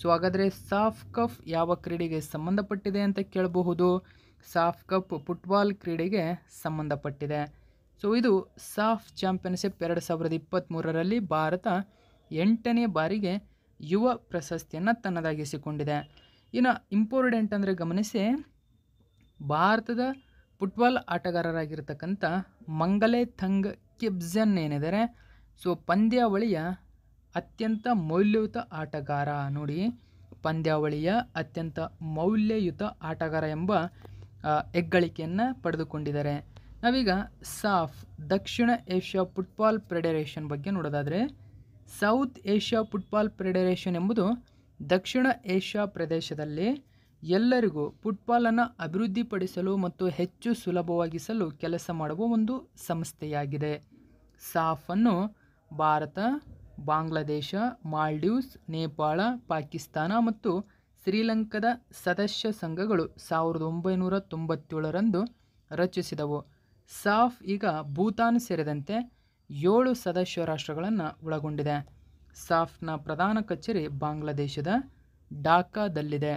ಸೊ ಹಾಗಾದರೆ ಸಾಫ್ ಕಪ್ ಯಾವ ಕ್ರೀಡೆಗೆ ಸಂಬಂಧಪಟ್ಟಿದೆ ಅಂತ ಕೇಳಬಹುದು ಸಾಫ್ ಕಪ್ ಫುಟ್ಬಾಲ್ ಕ್ರೀಡೆಗೆ ಸಂಬಂಧಪಟ್ಟಿದೆ ಸೊ ಇದು ಸಾಫ್ ಚಾಂಪಿಯನ್ಶಿಪ್ ಎರಡು ಸಾವಿರದ ಇಪ್ಪತ್ತ್ಮೂರರಲ್ಲಿ ಭಾರತ ಎಂಟನೇ ಬಾರಿಗೆ ಯುವ ಪ್ರಶಸ್ತಿಯನ್ನು ತನ್ನದಾಗಿಸಿಕೊಂಡಿದೆ ಇನ್ನು ಇಂಪಾರ್ಟೆಂಟ್ ಅಂದರೆ ಗಮನಿಸಿ ಭಾರತದ ಫುಟ್ಬಾಲ್ ಆಟಗಾರರಾಗಿರ್ತಕ್ಕಂಥ ಮಂಗಲೆ ಥಂಗ್ ಕಿಬ್ಝನ್ ಏನಿದ್ದಾರೆ ಸೊ ಪಂದ್ಯಾವಳಿಯ ಅತ್ಯಂತ ಮೌಲ್ಯಯುತ ಆಟಗಾರ ನೋಡಿ ಪಂದ್ಯಾವಳಿಯ ಅತ್ಯಂತ ಮೌಲ್ಯಯುತ ಆಟಗಾರ ಎಂಬ ಹೆಗ್ಗಳಿಕೆಯನ್ನು ಪಡೆದುಕೊಂಡಿದ್ದಾರೆ ನಾವೀಗ ಸಾಫ್ ದಕ್ಷಿಣ ಏಷ್ಯಾ ಫುಟ್ಬಾಲ್ ಫೆಡರೇಷನ್ ಬಗ್ಗೆ ನೋಡೋದಾದರೆ ಸೌತ್ ಏಷ್ಯಾ ಫುಟ್ಬಾಲ್ ಫೆಡರೇಷನ್ ಎಂಬುದು ದಕ್ಷಿಣ ಏಷ್ಯಾ ಪ್ರದೇಶದಲ್ಲಿ ಎಲ್ಲರಿಗೂ ಫುಟ್ಬಾಲನ್ನು ಅಭಿವೃದ್ಧಿಪಡಿಸಲು ಮತ್ತು ಹೆಚ್ಚು ಸುಲಭವಾಗಿಸಲು ಕೆಲಸ ಮಾಡುವ ಒಂದು ಸಂಸ್ಥೆಯಾಗಿದೆ ಸಾಫನ್ನು ಭಾರತ ಬಾಂಗ್ಲಾದೇಶ ಮಾಲ್ಡೀವ್ಸ್ ನೇಪಾಳ ಪಾಕಿಸ್ತಾನ ಮತ್ತು ಶ್ರೀಲಂಕಾದ ಸದಸ್ಯ ಸಂಘಗಳು ಸಾವಿರದ ಒಂಬೈನೂರ ತೊಂಬತ್ತೇಳರಂದು ರಚಿಸಿದವು ಸಾಫ್ ಈಗ ಭೂತಾನ್ ಸೇರಿದಂತೆ ಏಳು ಸದಸ್ಯ ರಾಷ್ಟ್ರಗಳನ್ನು ಒಳಗೊಂಡಿದೆ ಸಾಫ್ನ ಪ್ರಧಾನ ಕಚೇರಿ ಬಾಂಗ್ಲಾದೇಶದ ಢಾಕಾದಲ್ಲಿದೆ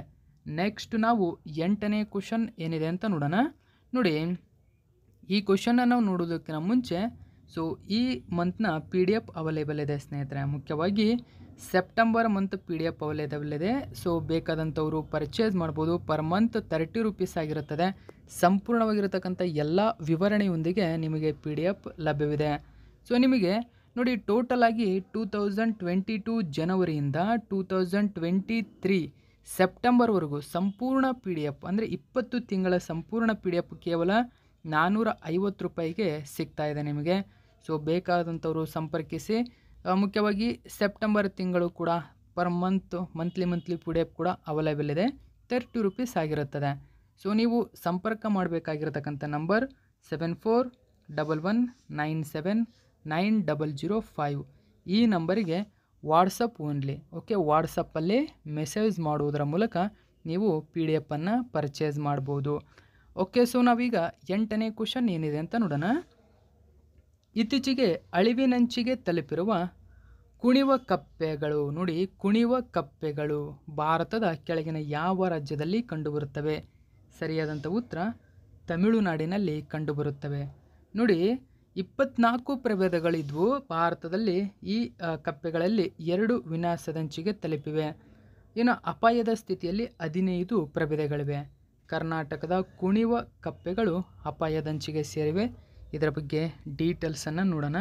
ನೆಕ್ಸ್ಟ್ ನಾವು ಎಂಟನೇ ಕ್ವಶನ್ ಏನಿದೆ ಅಂತ ನೋಡೋಣ ನೋಡಿ ಈ ಕ್ವಶನ್ನ ನಾವು ನೋಡೋದಕ್ಕಿಂತ ಮುಂಚೆ ಸೊ ಈ ಮಂತ್ನ ಪಿ ಡಿ ಎಫ್ ಅವೈಲೇಬಲ್ ಇದೆ ಸ್ನೇಹಿತರೆ ಮುಖ್ಯವಾಗಿ September month P D F available ಇದೆ ಸೊ ಬೇಕಾದಂಥವರು ಪರ್ಚೇಸ್ ಮಾಡ್ಬೋದು ಪರ್ ಮಂತ್ ತರ್ಟಿ ರುಪೀಸ್ ಆಗಿರುತ್ತದೆ ಸಂಪೂರ್ಣವಾಗಿರತಕ್ಕಂಥ ಎಲ್ಲ ವಿವರಣೆಯೊಂದಿಗೆ ನಿಮಗೆ ಪಿ ಡಿ ಎಫ್ ಲಭ್ಯವಿದೆ ಸೊ ನಿಮಗೆ ನೋಡಿ ಟೋಟಲ್ ಆಗಿ ಟೂ ತೌಸಂಡ್ ಟ್ವೆಂಟಿ ಟೂ ಜನವರಿಯಿಂದ ಟೂ ತೌಸಂಡ್ ಟ್ವೆಂಟಿ ತ್ರೀ ಸೆಪ್ಟೆಂಬರ್ವರೆಗೂ ಸಂಪೂರ್ಣ ಪಿ ಡಿ ಎಫ್ ಅಂದರೆ ಇಪ್ಪತ್ತು ತಿಂಗಳ ಸಂಪೂರ್ಣ ಪಿ ಡಿ ಎಫ್ ಕೇವಲ ನಾನ್ನೂರ ಐವತ್ತು ರೂಪಾಯಿಗೆ ಸಿಗ್ತಾ ಇದೆ ನಿಮಗೆ ಸೊ ಬೇಕಾದಂಥವರು ಸಂಪರ್ಕಿಸಿ ಮುಖ್ಯವಾಗಿ ಸೆಪ್ಟೆಂಬರ್ ತಿಂಗಳು ಕೂಡ per month monthly monthly P D F ಕೂಡ ಅವೈಲೇಬಲ್ ಇದೆ ತರ್ಟಿ ರುಪೀಸ್ ಆಗಿರುತ್ತದೆ ಸೊ ನೀವು ಸಂಪರ್ಕ ಮಾಡಬೇಕಾಗಿರತಕ್ಕಂಥ number seven four double one nine seven nine double zero five ಈ ನಂಬರಿಗೆ ವಾಟ್ಸಪ್ ಓನ್ಲಿ ಓಕೆ ವಾಟ್ಸಪ್ಪಲ್ಲಿ ಮೆಸೇಜ್ ಮಾಡುವುದರ ಮೂಲಕ ನೀವು ಪಿ ಡಿ ಎಫನ್ನು ಪರ್ಚೇಸ್ ಮಾಡ್ಬೋದು ಓಕೆ ಸೊ ನಾವೀಗ ಎಂಟನೇ ಕ್ವಶನ್ ಏನಿದೆ ಅಂತ ನೋಡೋಣ ಇತ್ತೀಚೆಗೆ ಅಳಿವಿನಂಚಿಗೆ ತಲುಪಿರುವ ಕುಣಿವ ಕಪ್ಪೆಗಳು ನೋಡಿ ಕುಣಿವ ಕಪ್ಪೆಗಳು ಭಾರತದ ಕೆಳಗಿನ ಯಾವ ರಾಜ್ಯದಲ್ಲಿ ಕಂಡುಬರುತ್ತವೆ ಸರಿಯಾದಂಥ ಉತ್ತರ ತಮಿಳುನಾಡಿನಲ್ಲಿ ಕಂಡುಬರುತ್ತವೆ ನೋಡಿ ಇಪ್ಪತ್ನಾಲ್ಕು ಪ್ರಭೇದಗಳಿದ್ವು ಭಾರತದಲ್ಲಿ ಈ ಕಪ್ಪೆಗಳಲ್ಲಿ ಎರಡು ವಿನಾಸದಂಚಿಗೆ ತಲುಪಿವೆ ಇನ್ನು ಅಪಾಯದ ಸ್ಥಿತಿಯಲ್ಲಿ ಹದಿನೈದು ಪ್ರಭೇದಗಳಿವೆ ಕರ್ನಾಟಕದ ಕುಣಿವ ಕಪ್ಪೆಗಳು ಅಪಾಯದಂಚಿಗೆ ಸೇರಿವೆ ಇದರ ಬಗ್ಗೆ ಡೀಟೇಲ್ಸನ್ನು ನೋಡೋಣ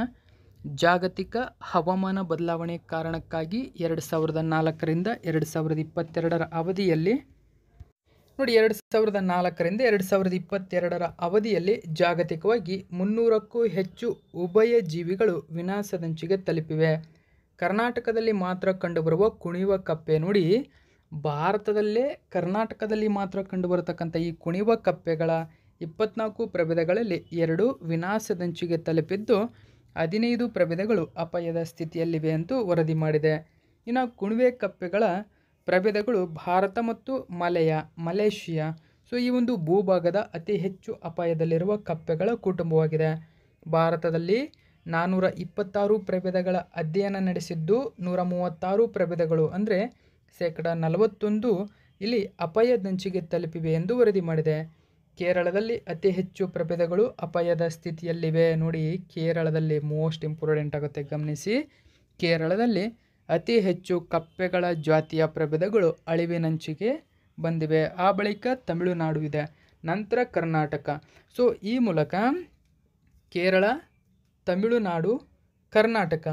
ಜಾಗತಿಕ ಹವಾಮಾನ ಬದಲಾವಣೆ ಕಾರಣಕ್ಕಾಗಿ ಎರಡು ಸಾವಿರದ ನಾಲ್ಕರಿಂದ ಎರಡು ಸಾವಿರದ ಇಪ್ಪತ್ತೆರಡರ ಅವಧಿಯಲ್ಲಿ ನೋಡಿ ಎರಡು ಸಾವಿರದ ನಾಲ್ಕರಿಂದ ಎರಡು ಸಾವಿರದ ಇಪ್ಪತ್ತೆರಡರ ಅವಧಿಯಲ್ಲಿ ಜಾಗತಿಕವಾಗಿ ಮುನ್ನೂರಕ್ಕೂ ಹೆಚ್ಚು ಉಭಯ ಜೀವಿಗಳು ವಿನಾಶದಂಚಿಗೆ ತಲುಪಿವೆ ಕರ್ನಾಟಕದಲ್ಲಿ ಮಾತ್ರ ಕಂಡುಬರುವ ಕುಣಿವ ಕಪ್ಪೆ ನೋಡಿ ಭಾರತದಲ್ಲೇ ಕರ್ನಾಟಕದಲ್ಲಿ ಮಾತ್ರ ಕಂಡುಬರತಕ್ಕಂಥ ಈ ಕುಣಿವ ಕಪ್ಪೆಗಳ ಇಪ್ಪತ್ನಾಲ್ಕು ಪ್ರಭೇದಗಳಲ್ಲಿ ಎರಡು ವಿನಾಶದಂಚಿಗೆ ತಲುಪಿದ್ದು ಹದಿನೈದು ಪ್ರಭೇದಗಳು ಅಪಾಯದ ಸ್ಥಿತಿಯಲ್ಲಿವೆ ಎಂದು ವರದಿ ಮಾಡಿದೆ ಇನ್ನು ಕುಣಿವೆ ಕಪ್ಪೆಗಳ ಪ್ರಭೇದಗಳು ಭಾರತ ಮತ್ತು ಮಲೆಯ ಮಲೇಷಿಯಾ ಸೊ ಈ ಒಂದು ಭೂಭಾಗದ ಅತಿ ಹೆಚ್ಚು ಅಪಾಯದಲ್ಲಿರುವ ಕಪ್ಪೆಗಳ ಕುಟುಂಬವಾಗಿದೆ ಭಾರತದಲ್ಲಿ ನಾನ್ನೂರ ಇಪ್ಪತ್ತಾರು ಪ್ರಭೇದಗಳ ಅಧ್ಯಯನ ನಡೆಸಿದ್ದು ನೂರ ಮೂವತ್ತಾರು ಪ್ರಭೇದಗಳು ಅಂದರೆ ಶೇಕಡ ನಲವತ್ತೊಂದು ಇಲ್ಲಿ ಅಪಾಯದಂಚಿಗೆ ತಲುಪಿವೆ ಎಂದು ವರದಿ ಮಾಡಿದೆ ಕೇರಳದಲ್ಲಿ ಅತಿ ಹೆಚ್ಚು ಪ್ರಭೇದಗಳು ಅಪಾಯದ ಸ್ಥಿತಿಯಲ್ಲಿವೆ ನೋಡಿ ಕೇರಳದಲ್ಲಿ ಮೋಸ್ಟ್ ಇಂಪಾರ್ಟೆಂಟ್ ಆಗುತ್ತೆ ಗಮನಿಸಿ ಕೇರಳದಲ್ಲಿ ಅತಿ ಹೆಚ್ಚು ಕಪ್ಪೆಗಳ ಜಾತಿಯ ಪ್ರಭೇದಗಳು ಅಳಿವಿನಂಚಿಗೆ ಬಂದಿವೆ ಆ ಬಳಿಕ ತಮಿಳುನಾಡು ಇದೆ ನಂತರ ಕರ್ನಾಟಕ ಸೊ ಈ ಮೂಲಕ ಕೇರಳ ತಮಿಳುನಾಡು ಕರ್ನಾಟಕ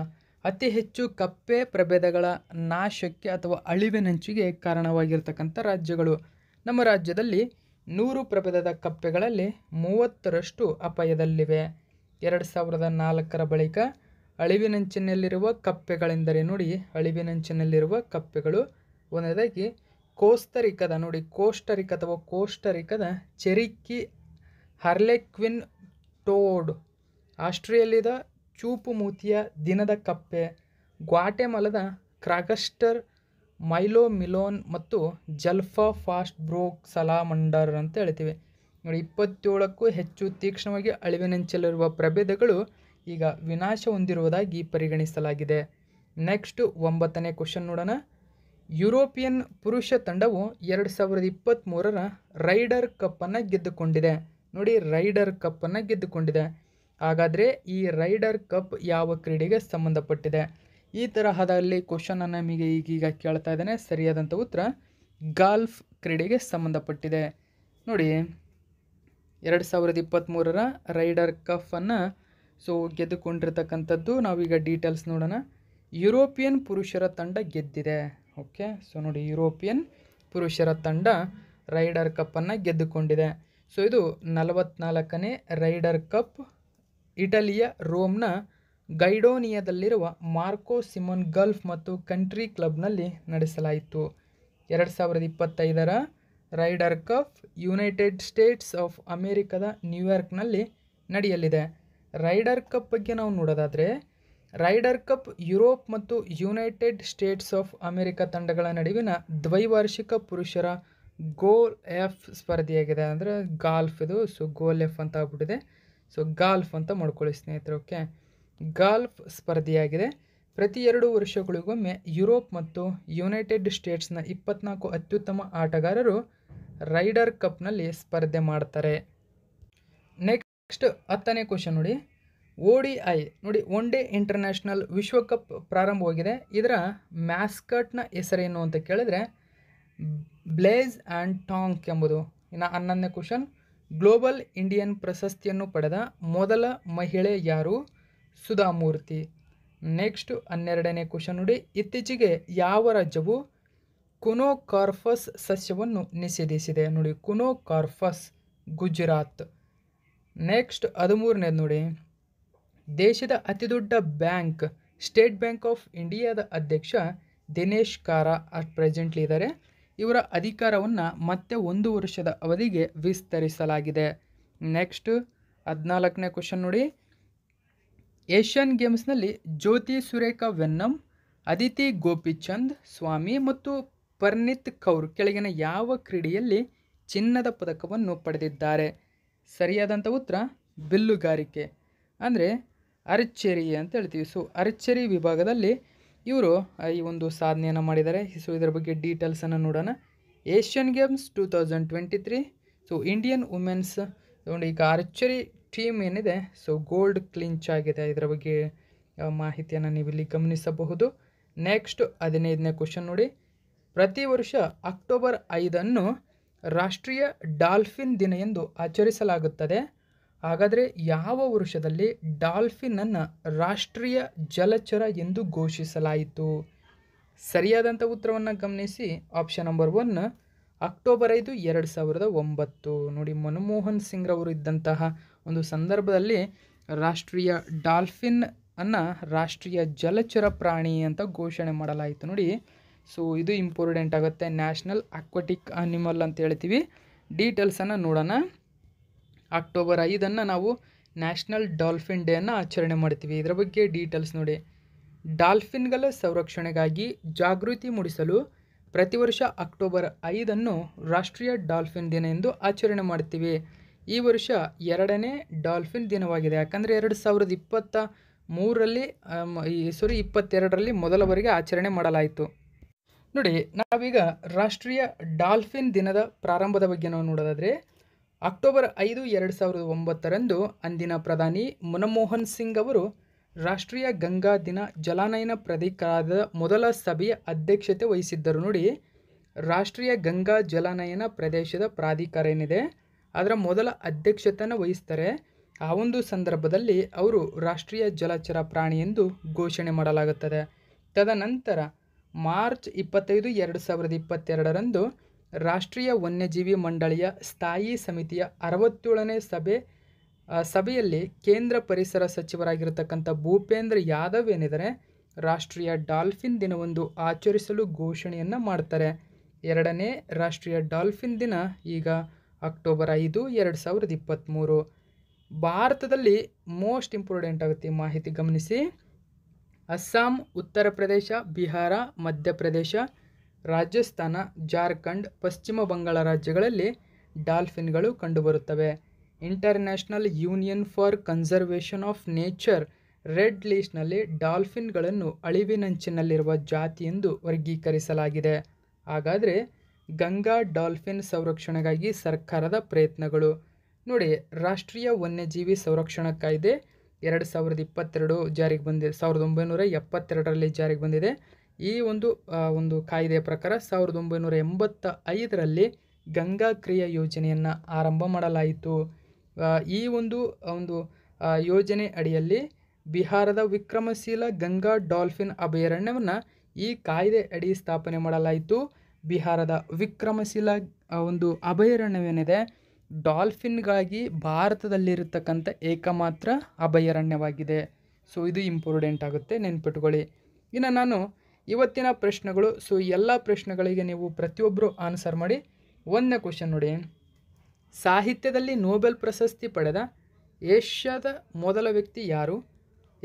ಅತಿ ಹೆಚ್ಚು ಕಪ್ಪೆ ಪ್ರಭೇದಗಳ ನಾಶಕ್ಕೆ ಅಥವಾ ಅಳಿವಿನಂಚಿಗೆ ಕಾರಣವಾಗಿರ್ತಕ್ಕಂಥ ರಾಜ್ಯಗಳು ನಮ್ಮ ರಾಜ್ಯದಲ್ಲಿ ನೂರು ಪ್ರಭೇದದ ಕಪ್ಪೆಗಳಲ್ಲಿ ಮೂವತ್ತರಷ್ಟು ಅಪಾಯದಲ್ಲಿವೆ ಎರಡು ಸಾವಿರದ ನಾಲ್ಕರ ಬಳಿಕ ಅಳಿವಿನಂಚಿನಲ್ಲಿರುವ ಕಪ್ಪೆಗಳೆಂದರೆ ನೋಡಿ ಅಳಿವಿನಂಚಿನಲ್ಲಿರುವ ಕಪ್ಪೆಗಳು ಒಂದನೇದಾಗಿ ಕೋಸ್ತರಿಕದ ನೋಡಿ ಕೋಸ್ಟರಿಕ ಅಥವಾ ಕೋಸ್ಟರಿಕದ ಚೆರಿಕ್ಕಿ ಹರ್ಲೆಕ್ವಿನ್ ಟೋಡ್ ಆಸ್ಟ್ರೇಲಿಯಾದ ಚೂಪು ಮೂತಿಯ ದಿನದ ಕಪ್ಪೆ ಗ್ವಾಟೆಮಲದ ಕ್ರಾಗಸ್ಟರ್ ಮೈಲೋ ಮಿಲೋನ್ ಮತ್ತು ಜಲ್ಫಾ ಫಾಸ್ಟ್ ಬ್ರೋಕ್ ಸಲಾಮಂಡರ್ ಅಂತ ಹೇಳ್ತೀವಿ ನೋಡಿ ಇಪ್ಪತ್ತೇಳಕ್ಕೂ ಹೆಚ್ಚು ತೀಕ್ಷ್ಣವಾಗಿ ಅಳಿವಿನಂಚಲಿರುವ ಪ್ರಭೇದಗಳು ಈಗ ವಿನಾಶ ಹೊಂದಿರುವುದಾಗಿ ಪರಿಗಣಿಸಲಾಗಿದೆ ನೆಕ್ಸ್ಟ್ ಒಂಬತ್ತನೇ ಕ್ವಶನ್ ನೋಡೋಣ ಯುರೋಪಿಯನ್ ಪುರುಷ ತಂಡವು ಎರಡು ಸಾವಿರದ ಇಪ್ಪತ್ತ್ಮೂರರ ರೈಡರ್ ಕಪ್ಪನ್ನು ಗೆದ್ದುಕೊಂಡಿದೆ ನೋಡಿ ರೈಡರ್ ಕಪ್ಪನ್ನು ಗೆದ್ದುಕೊಂಡಿದೆ ಹಾಗಾದರೆ ಈ ರೈಡರ್ ಕಪ್ ಯಾವ ಕ್ರೀಡೆಗೆ ಸಂಬಂಧಪಟ್ಟಿದೆ ಈ ತರಹದಲ್ಲಿ ಕ್ವಶನನ್ನು ನಮಗೆ ಈಗೀಗ ಕೇಳ್ತಾ ಇದ್ದೇನೆ ಸರಿಯಾದಂಥ ಉತ್ತರ ಗಾಲ್ಫ್ ಕ್ರೀಡೆಗೆ ಸಂಬಂಧಪಟ್ಟಿದೆ ನೋಡಿ ಎರಡು ಸಾವಿರದ ಇಪ್ಪತ್ತ್ಮೂರರ ರೈಡರ್ ಕಫನ್ನು ಸೊ ಗೆದ್ದುಕೊಂಡಿರ್ತಕ್ಕಂಥದ್ದು ನಾವೀಗ ಡೀಟೇಲ್ಸ್ ನೋಡೋಣ ಯುರೋಪಿಯನ್ ಪುರುಷರ ತಂಡ ಗೆದ್ದಿದೆ ಓಕೆ ಸೊ ನೋಡಿ ಯುರೋಪಿಯನ್ ಪುರುಷರ ತಂಡ ರೈಡರ್ ಕಪ್ಪನ್ನು ಗೆದ್ದುಕೊಂಡಿದೆ ಸೊ ಇದು ನಲವತ್ನಾಲ್ಕನೇ ರೈಡರ್ ಕಪ್ ಇಟಲಿಯ ರೋಮ್ನ ಗೈಡೋನಿಯಾದಲ್ಲಿರುವ ಮಾರ್ಕೋ ಸಿಮನ್ ಗಲ್ಫ್ ಮತ್ತು ಕಂಟ್ರಿ ಕ್ಲಬ್ನಲ್ಲಿ ನಡೆಸಲಾಯಿತು ಎರಡು ಸಾವಿರದ ಇಪ್ಪತ್ತೈದರ Ryder Cup United States of ಅಮೇರಿಕದ ನ್ಯೂಯಾರ್ಕ್ನಲ್ಲಿ ನಡೆಯಲಿದೆ ರೈಡರ್ ಕಪ್ ಬಗ್ಗೆ ನಾವು ನೋಡೋದಾದರೆ ರೈಡರ್ ಕಪ್ ಯುರೋಪ್ ಮತ್ತು ಯುನೈಟೆಡ್ ಸ್ಟೇಟ್ಸ್ ಆಫ್ ಅಮೆರಿಕ ತಂಡಗಳ ನಡುವಿನ ದ್ವೈವಾರ್ಷಿಕ ಪುರುಷರ ಗೋಲ್ ಎಫ್ ಸ್ಪರ್ಧೆಯಾಗಿದೆ ಅಂದರೆ ಗಾಲ್ಫ್ ಇದು ಸೊ ಗೋಲ್ ಎಫ್ ಅಂತ ಆಗ್ಬಿಟ್ಟಿದೆ ಸೊ ಗಾಲ್ಫ್ ಅಂತ ಮಾಡ್ಕೊಳ್ಳಿ ಸ್ನೇಹಿತರು ಓಕೆ ಗಾಲ್ಫ್ ಸ್ಪರ್ಧೆಯಾಗಿದೆ ಪ್ರತಿ ಎರಡು ವರ್ಷಗಳಿಗೊಮ್ಮೆ ಯುರೋಪ್ ಮತ್ತು ಯುನೈಟೆಡ್ ಸ್ಟೇಟ್ಸ್ನ ಇಪ್ಪತ್ನಾಲ್ಕು ಅತ್ಯುತ್ತಮ ಆಟಗಾರರು ರೈಡರ್ ಕಪ್ನಲ್ಲಿ ಸ್ಪರ್ಧೆ ಮಾಡ್ತಾರೆ ನೆಕ್ಸ್ಟ್ ನೆಕ್ಸ್ಟ್ ಹತ್ತನೇ ಕ್ವಶನ್ ನೋಡಿ ಓ ಡಿ ಐ ನೋಡಿ ಒನ್ ಡೇ ಇಂಟರ್ನ್ಯಾಷನಲ್ ವಿಶ್ವಕಪ್ ಪ್ರಾರಂಭವಾಗಿದೆ ಇದರ ಮ್ಯಾಸ್ಕಟ್ನ ಹೆಸರೇನು ಅಂತ ಕೇಳಿದ್ರೆ ಬ್ಲೇಜ್ ಆ್ಯಂಡ್ ಟಾಂಕ್ ಎಂಬುದು ಇನ್ನು ಹನ್ನೊಂದನೇ ಕ್ವಶನ್ ಗ್ಲೋಬಲ್ ಇಂಡಿಯನ್ ಪ್ರಶಸ್ತಿಯನ್ನು ಪಡೆದ ಮೊದಲ ಮಹಿಳೆ ಯಾರು ಸುಧಾಮೂರ್ತಿ ನೆಕ್ಸ್ಟ್ ಹನ್ನೆರಡನೇ ಕ್ವಶನ್ ನೋಡಿ ಇತ್ತೀಚೆಗೆ ಯಾವ ರಾಜ್ಯವು ಕುನೋಕಾರ್ಫಸ್ ಸಸ್ಯವನ್ನು ನಿಷೇಧಿಸಿದೆ ನೋಡಿ ಕುನೋಕಾರ್ಫಸ್ ಗುಜರಾತ್ ನೆಕ್ಸ್ಟ್ ಹದಿಮೂರನೇದು ನೋಡಿ ದೇಶದ ಅತಿದೊಡ್ಡ ಬ್ಯಾಂಕ್ ಸ್ಟೇಟ್ ಬ್ಯಾಂಕ್ ಆಫ್ ಇಂಡಿಯಾದ ಅಧ್ಯಕ್ಷ ದಿನೇಶ್ ಕಾರ ಅಟ್ ಪ್ರೆಸೆಂಟ್ಲಿ ಇದ್ದಾರೆ ಇವರ ಅಧಿಕಾರವನ್ನು ಮತ್ತೆ ಒಂದು ವರ್ಷದ ಅವಧಿಗೆ ವಿಸ್ತರಿಸಲಾಗಿದೆ ನೆಕ್ಸ್ಟ್ ಹದಿನಾಲ್ಕನೇ ಕ್ವಶನ್ ನೋಡಿ ಏಷ್ಯನ್ ಗೇಮ್ಸ್ನಲ್ಲಿ ಜ್ಯೋತಿ ಸುರೇಖಾ ವೆನ್ನಂ ಅದಿತಿ ಗೋಪಿಚಂದ್ ಸ್ವಾಮಿ ಮತ್ತು ಪರ್ನಿತ್ ಕೌರ್ ಕೆಳಗಿನ ಯಾವ ಕ್ರೀಡೆಯಲ್ಲಿ ಚಿನ್ನದ ಪದಕವನ್ನು ಪಡೆದಿದ್ದಾರೆ ಸರಿಯಾದಂಥ ಉತ್ತರ ಬಿಲ್ಲುಗಾರಿಕೆ ಅಂದರೆ ಅರಿಚೇರಿ ಅಂತ ಹೇಳ್ತೀವಿ ಸೊ ಅರಿಚೇರಿ ವಿಭಾಗದಲ್ಲಿ ಇವರು ಈ ಒಂದು ಸಾಧನೆಯನ್ನು ಮಾಡಿದ್ದಾರೆ ಸೊ ಇದರ ಬಗ್ಗೆ ಡೀಟೇಲ್ಸನ್ನು ನೋಡೋಣ Asian Games two thousand twenty three so Indian women's ನೋಡಿ ಈಗ ಅರ್ಚರಿ ಟೀಮ್ ಏನಿದೆ ಸೊ ಗೋಲ್ಡ್ ಕ್ಲಿಂಚ್ ಆಗಿದೆ ಇದರ ಬಗ್ಗೆ ಮಾಹಿತಿಯನ್ನು ನೀವು ಇಲ್ಲಿ ಗಮನಿಸಬಹುದು ನೆಕ್ಸ್ಟ್ ಹದಿನೈದನೇ ಕ್ವಶನ್ ನೋಡಿ ಪ್ರತಿ ವರ್ಷ ಅಕ್ಟೋಬರ್ ಐದನ್ನು ರಾಷ್ಟ್ರೀಯ ಡಾಲ್ಫಿನ್ ದಿನ ಎಂದು ಆಚರಿಸಲಾಗುತ್ತದೆ ಹಾಗಾದರೆ ಯಾವ ವರ್ಷದಲ್ಲಿ ಡಾಲ್ಫಿನನ್ನು ರಾಷ್ಟ್ರೀಯ ಜಲಚರ ಎಂದು ಘೋಷಿಸಲಾಯಿತು ಸರಿಯಾದಂಥ ಉತ್ತರವನ್ನು ಗಮನಿಸಿ ಆಪ್ಷನ್ ನಂಬರ್ ಒನ್ ಅಕ್ಟೋಬರ್ ಐದು ಎರಡು ಸಾವಿರದ ಒಂಬತ್ತು ನೋಡಿ ಮನಮೋಹನ್ ಸಿಂಗ್ರವರು ಇದ್ದಂತಹ ಒಂದು ಸಂದರ್ಭದಲ್ಲಿ ರಾಷ್ಟ್ರೀಯ ಡಾಲ್ಫಿನ್ ಅನ್ನು ರಾಷ್ಟ್ರೀಯ ಜಲಚರ ಪ್ರಾಣಿ ಅಂತ ಘೋಷಣೆ ಮಾಡಲಾಯಿತು ನೋಡಿ ಸೊ ಇದು ಇಂಪಾರ್ಟೆಂಟ್ ಆಗುತ್ತೆ ನ್ಯಾಷನಲ್ ಅಕ್ವಾಟಿಕ್ ಅನಿಮಲ್ ಅಂತ ಹೇಳ್ತೀವಿ ಡೀಟೇಲ್ಸನ್ನು ನೋಡೋಣ ಅಕ್ಟೋಬರ್ ಐದನ್ನು ನಾವು ನ್ಯಾಷನಲ್ ಡಾಲ್ಫಿನ್ ಡೇಯನ್ನು ಆಚರಣೆ ಮಾಡ್ತೀವಿ ಇದರ ಬಗ್ಗೆ ಡೀಟೇಲ್ಸ್ ನೋಡಿ ಡಾಲ್ಫಿನ್ಗಳ ಸಂರಕ್ಷಣೆಗಾಗಿ ಜಾಗೃತಿ ಮೂಡಿಸಲು ಪ್ರತಿ ವರ್ಷ ಅಕ್ಟೋಬರ್ ಐದನ್ನು ರಾಷ್ಟ್ರೀಯ ಡಾಲ್ಫಿನ್ ದಿನ ಎಂದು ಆಚರಣೆ ಮಾಡ್ತೀವಿ ಈ ವರ್ಷ ಎರಡನೇ ಡಾಲ್ಫಿನ್ ದಿನವಾಗಿದೆ ಯಾಕಂದರೆ ಎರಡು ಸಾವಿರದ ಇಪ್ಪತ್ತ ಮೂರರಲ್ಲಿ ಸಾರಿ ಇಪ್ಪತ್ತೆರಡರಲ್ಲಿ ಮೊದಲವರೆಗೆ ಆಚರಣೆ ಮಾಡಲಾಯಿತು ನೋಡಿ ನಾವೀಗ ರಾಷ್ಟ್ರೀಯ ಡಾಲ್ಫಿನ್ ದಿನದ ಪ್ರಾರಂಭದ ಬಗ್ಗೆ ನಾವು ನೋಡೋದಾದರೆ ಅಕ್ಟೋಬರ್ ಐದು ಎರಡು ಸಾವಿರದ ಒಂಬತ್ತರಂದು ಅಂದಿನ ಪ್ರಧಾನಿ ಮನಮೋಹನ್ ಸಿಂಗ್ ಅವರು ರಾಷ್ಟ್ರೀಯ ಗಂಗಾ ದಿನ ಜಲಾನಯನ ಪ್ರಾಧಿಕಾರದ ಮೊದಲ ಸಭೆಯ ಅಧ್ಯಕ್ಷತೆ ವಹಿಸಿದ್ದರು ನೋಡಿ ರಾಷ್ಟ್ರೀಯ ಗಂಗಾ ಜಲಾನಯನ ಪ್ರದೇಶದ ಪ್ರಾಧಿಕಾರ ಏನಿದೆ ಅದರ ಮೊದಲ ಅಧ್ಯಕ್ಷತೆಯನ್ನು ವಹಿಸ್ತಾರೆ ಆ ಒಂದು ಸಂದರ್ಭದಲ್ಲಿ ಅವರು ರಾಷ್ಟ್ರೀಯ ಜಲಚರ ಪ್ರಾಣಿ ಎಂದು ಘೋಷಣೆ ಮಾಡಲಾಗುತ್ತದೆ ತದನಂತರ ಮಾರ್ಚ್ ಇಪ್ಪತ್ತೈದು ಎರಡು ಸಾವಿರದ ಇಪ್ಪತ್ತೆರಡರಂದು ರಾಷ್ಟ್ರೀಯ ವನ್ಯಜೀವಿ ಮಂಡಳಿಯ ಸ್ಥಾಯಿ ಸಮಿತಿಯ ಅರವತ್ತೇಳನೇ ಸಭೆ ಸಭೆಯಲ್ಲಿ ಕೇಂದ್ರ ಪರಿಸರ ಸಚಿವರಾಗಿರತಕ್ಕಂಥ ಭೂಪೇಂದ್ರ ಯಾದವ್ ಏನಿದ್ದಾರೆ ರಾಷ್ಟ್ರೀಯ ಡಾಲ್ಫಿನ್ ದಿನವೊಂದು ಆಚರಿಸಲು ಘೋಷಣೆಯನ್ನು ಮಾಡ್ತಾರೆ ಎರಡನೇ ರಾಷ್ಟ್ರೀಯ ಡಾಲ್ಫಿನ್ ದಿನ ಈಗ ಅಕ್ಟೋಬರ್ ಐದು ಎರಡು ಸಾವಿರದ ಇಪ್ಪತ್ತ್ಮೂರು ಭಾರತದಲ್ಲಿ ಮೋಸ್ಟ್ ಇಂಪಾರ್ಟೆಂಟ್ ಆಗುತ್ತೆ ಮಾಹಿತಿ ಗಮನಿಸಿ ಅಸ್ಸಾಂ ಉತ್ತರ ಪ್ರದೇಶ ಬಿಹಾರ ಮಧ್ಯಪ್ರದೇಶ ರಾಜಸ್ಥಾನ ಜಾರ್ಖಂಡ್ ಪಶ್ಚಿಮ ಬಂಗಾಳ ರಾಜ್ಯಗಳಲ್ಲಿ ಡಾಲ್ಫಿನ್ಗಳು ಕಂಡುಬರುತ್ತವೆ International Union for Conservation of Nature red ಲೀಸ್ಟ್ನಲ್ಲಿ ಡಾಲ್ಫಿನ್ಗಳನ್ನು ಅಳಿವಿನಂಚಿನಲ್ಲಿರುವ ಜಾತಿ ಎಂದು ವರ್ಗೀಕರಿಸಲಾಗಿದೆ ಹಾಗಾದರೆ ಗಂಗಾ ಡಾಲ್ಫಿನ್ ಸಂರಕ್ಷಣೆಗಾಗಿ ಸರ್ಕಾರದ ಪ್ರಯತ್ನಗಳು ನೋಡಿ ರಾಷ್ಟ್ರೀಯ ವನ್ಯಜೀವಿ ಸಂರಕ್ಷಣಾ ಕಾಯ್ದೆ ಎರಡು ಸಾವಿರದ ಇಪ್ಪತ್ತೆರಡು ಜಾರಿಗೆ ಬಂದಿದೆ ಸಾವಿರದ ಒಂಬೈನೂರ ಎಪ್ಪತ್ತೆರಡರಲ್ಲಿ ಜಾರಿಗೆ ಬಂದಿದೆ ಈ ಒಂದು ಒಂದು ಕಾಯ್ದೆಯ ಪ್ರಕಾರ ಸಾವಿರದ ಒಂಬೈನೂರ ಎಂಬತ್ತ ಐದರಲ್ಲಿ ಗಂಗಾ ಕ್ರಿಯಾ ಯೋಜನೆಯನ್ನು ಆರಂಭ ಮಾಡಲಾಯಿತು ಈ ಒಂದು ಒಂದು ಯೋಜನೆ ಅಡಿಯಲ್ಲಿ ಬಿಹಾರದ ವಿಕ್ರಮಶೀಲ ಗಂಗಾ ಡಾಲ್ಫಿನ್ ಅಭಯಾರಣ್ಯವನ್ನು ಈ ಕಾಯ್ದೆ ಅಡಿ ಸ್ಥಾಪನೆ ಮಾಡಲಾಯಿತು ಬಿಹಾರದ ವಿಕ್ರಮಶೀಲ ಒಂದು ಅಭಯಾರಣ್ಯವೇನಿದೆ ಡಾಲ್ಫಿನ್ಗಾಗಿ ಭಾರತದಲ್ಲಿರತಕ್ಕಂಥ ಏಕಮಾತ್ರ ಅಭಯಾರಣ್ಯವಾಗಿದೆ ಸೊ ಇದು ಇಂಪಾರ್ಟೆಂಟ್ ಆಗುತ್ತೆ ನೆನ್ಪಿಟ್ಕೊಳ್ಳಿ ಇನ್ನು ನಾನು ಇವತ್ತಿನ ಪ್ರಶ್ನೆಗಳು ಸೊ ಎಲ್ಲ ಪ್ರಶ್ನೆಗಳಿಗೆ ನೀವು ಪ್ರತಿಯೊಬ್ಬರು ಆನ್ಸರ್ ಮಾಡಿ ಒಂದನೇ ಕ್ವಶನ್ ನೋಡಿ ಸಾಹಿತ್ಯದಲ್ಲಿ ನೋಬೆಲ್ ಪ್ರಶಸ್ತಿ ಪಡೆದ ಏಷ್ಯಾದ ಮೊದಲ ವ್ಯಕ್ತಿ ಯಾರು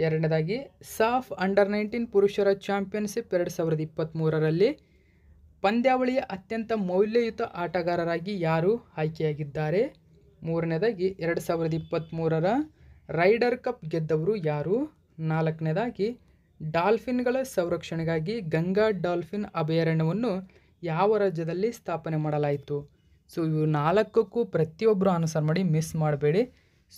ಎರಡನೇದಾಗಿ ಸಾಫ್ ಅಂಡರ್ ನೈನ್ಟೀನ್ ಪುರುಷರ ಚಾಂಪಿಯನ್ಶಿಪ್ ಎರಡು ಸಾವಿರದ ಇಪ್ಪತ್ತ್ಮೂರರಲ್ಲಿ ಪಂದ್ಯಾವಳಿಯ ಅತ್ಯಂತ ಮೌಲ್ಯಯುತ ಆಟಗಾರರಾಗಿ ಯಾರು ಆಯ್ಕೆಯಾಗಿದ್ದಾರೆ ಮೂರನೇದಾಗಿ ಎರಡು ಸಾವಿರದ ಇಪ್ಪತ್ತ್ಮೂರರ ರೈಡರ್ ಕಪ್ ಗೆದ್ದವರು ಯಾರು ನಾಲ್ಕನೇದಾಗಿ ಡಾಲ್ಫಿನ್ಗಳ ಸಂರಕ್ಷಣೆಗಾಗಿ ಗಂಗಾ ಡಾಲ್ಫಿನ್ ಅಭಯಾರಣ್ಯವನ್ನು ಯಾವ ರಾಜ್ಯದಲ್ಲಿ ಸ್ಥಾಪನೆ ಮಾಡಲಾಯಿತು ಸೊ ಇವು ನಾಲ್ಕಕ್ಕೂ ಪ್ರತಿಯೊಬ್ಬರು ಅನುಸಾರ ಮಾಡಿ ಮಿಸ್ ಮಾಡಬೇಡಿ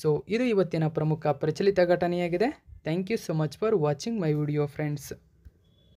ಸೊ ಇದು ಇವತ್ತಿನ ಪ್ರಮುಖ ಪ್ರಚಲಿತ ಘಟನೆಯಾಗಿದೆ thank you so much for watching my video friends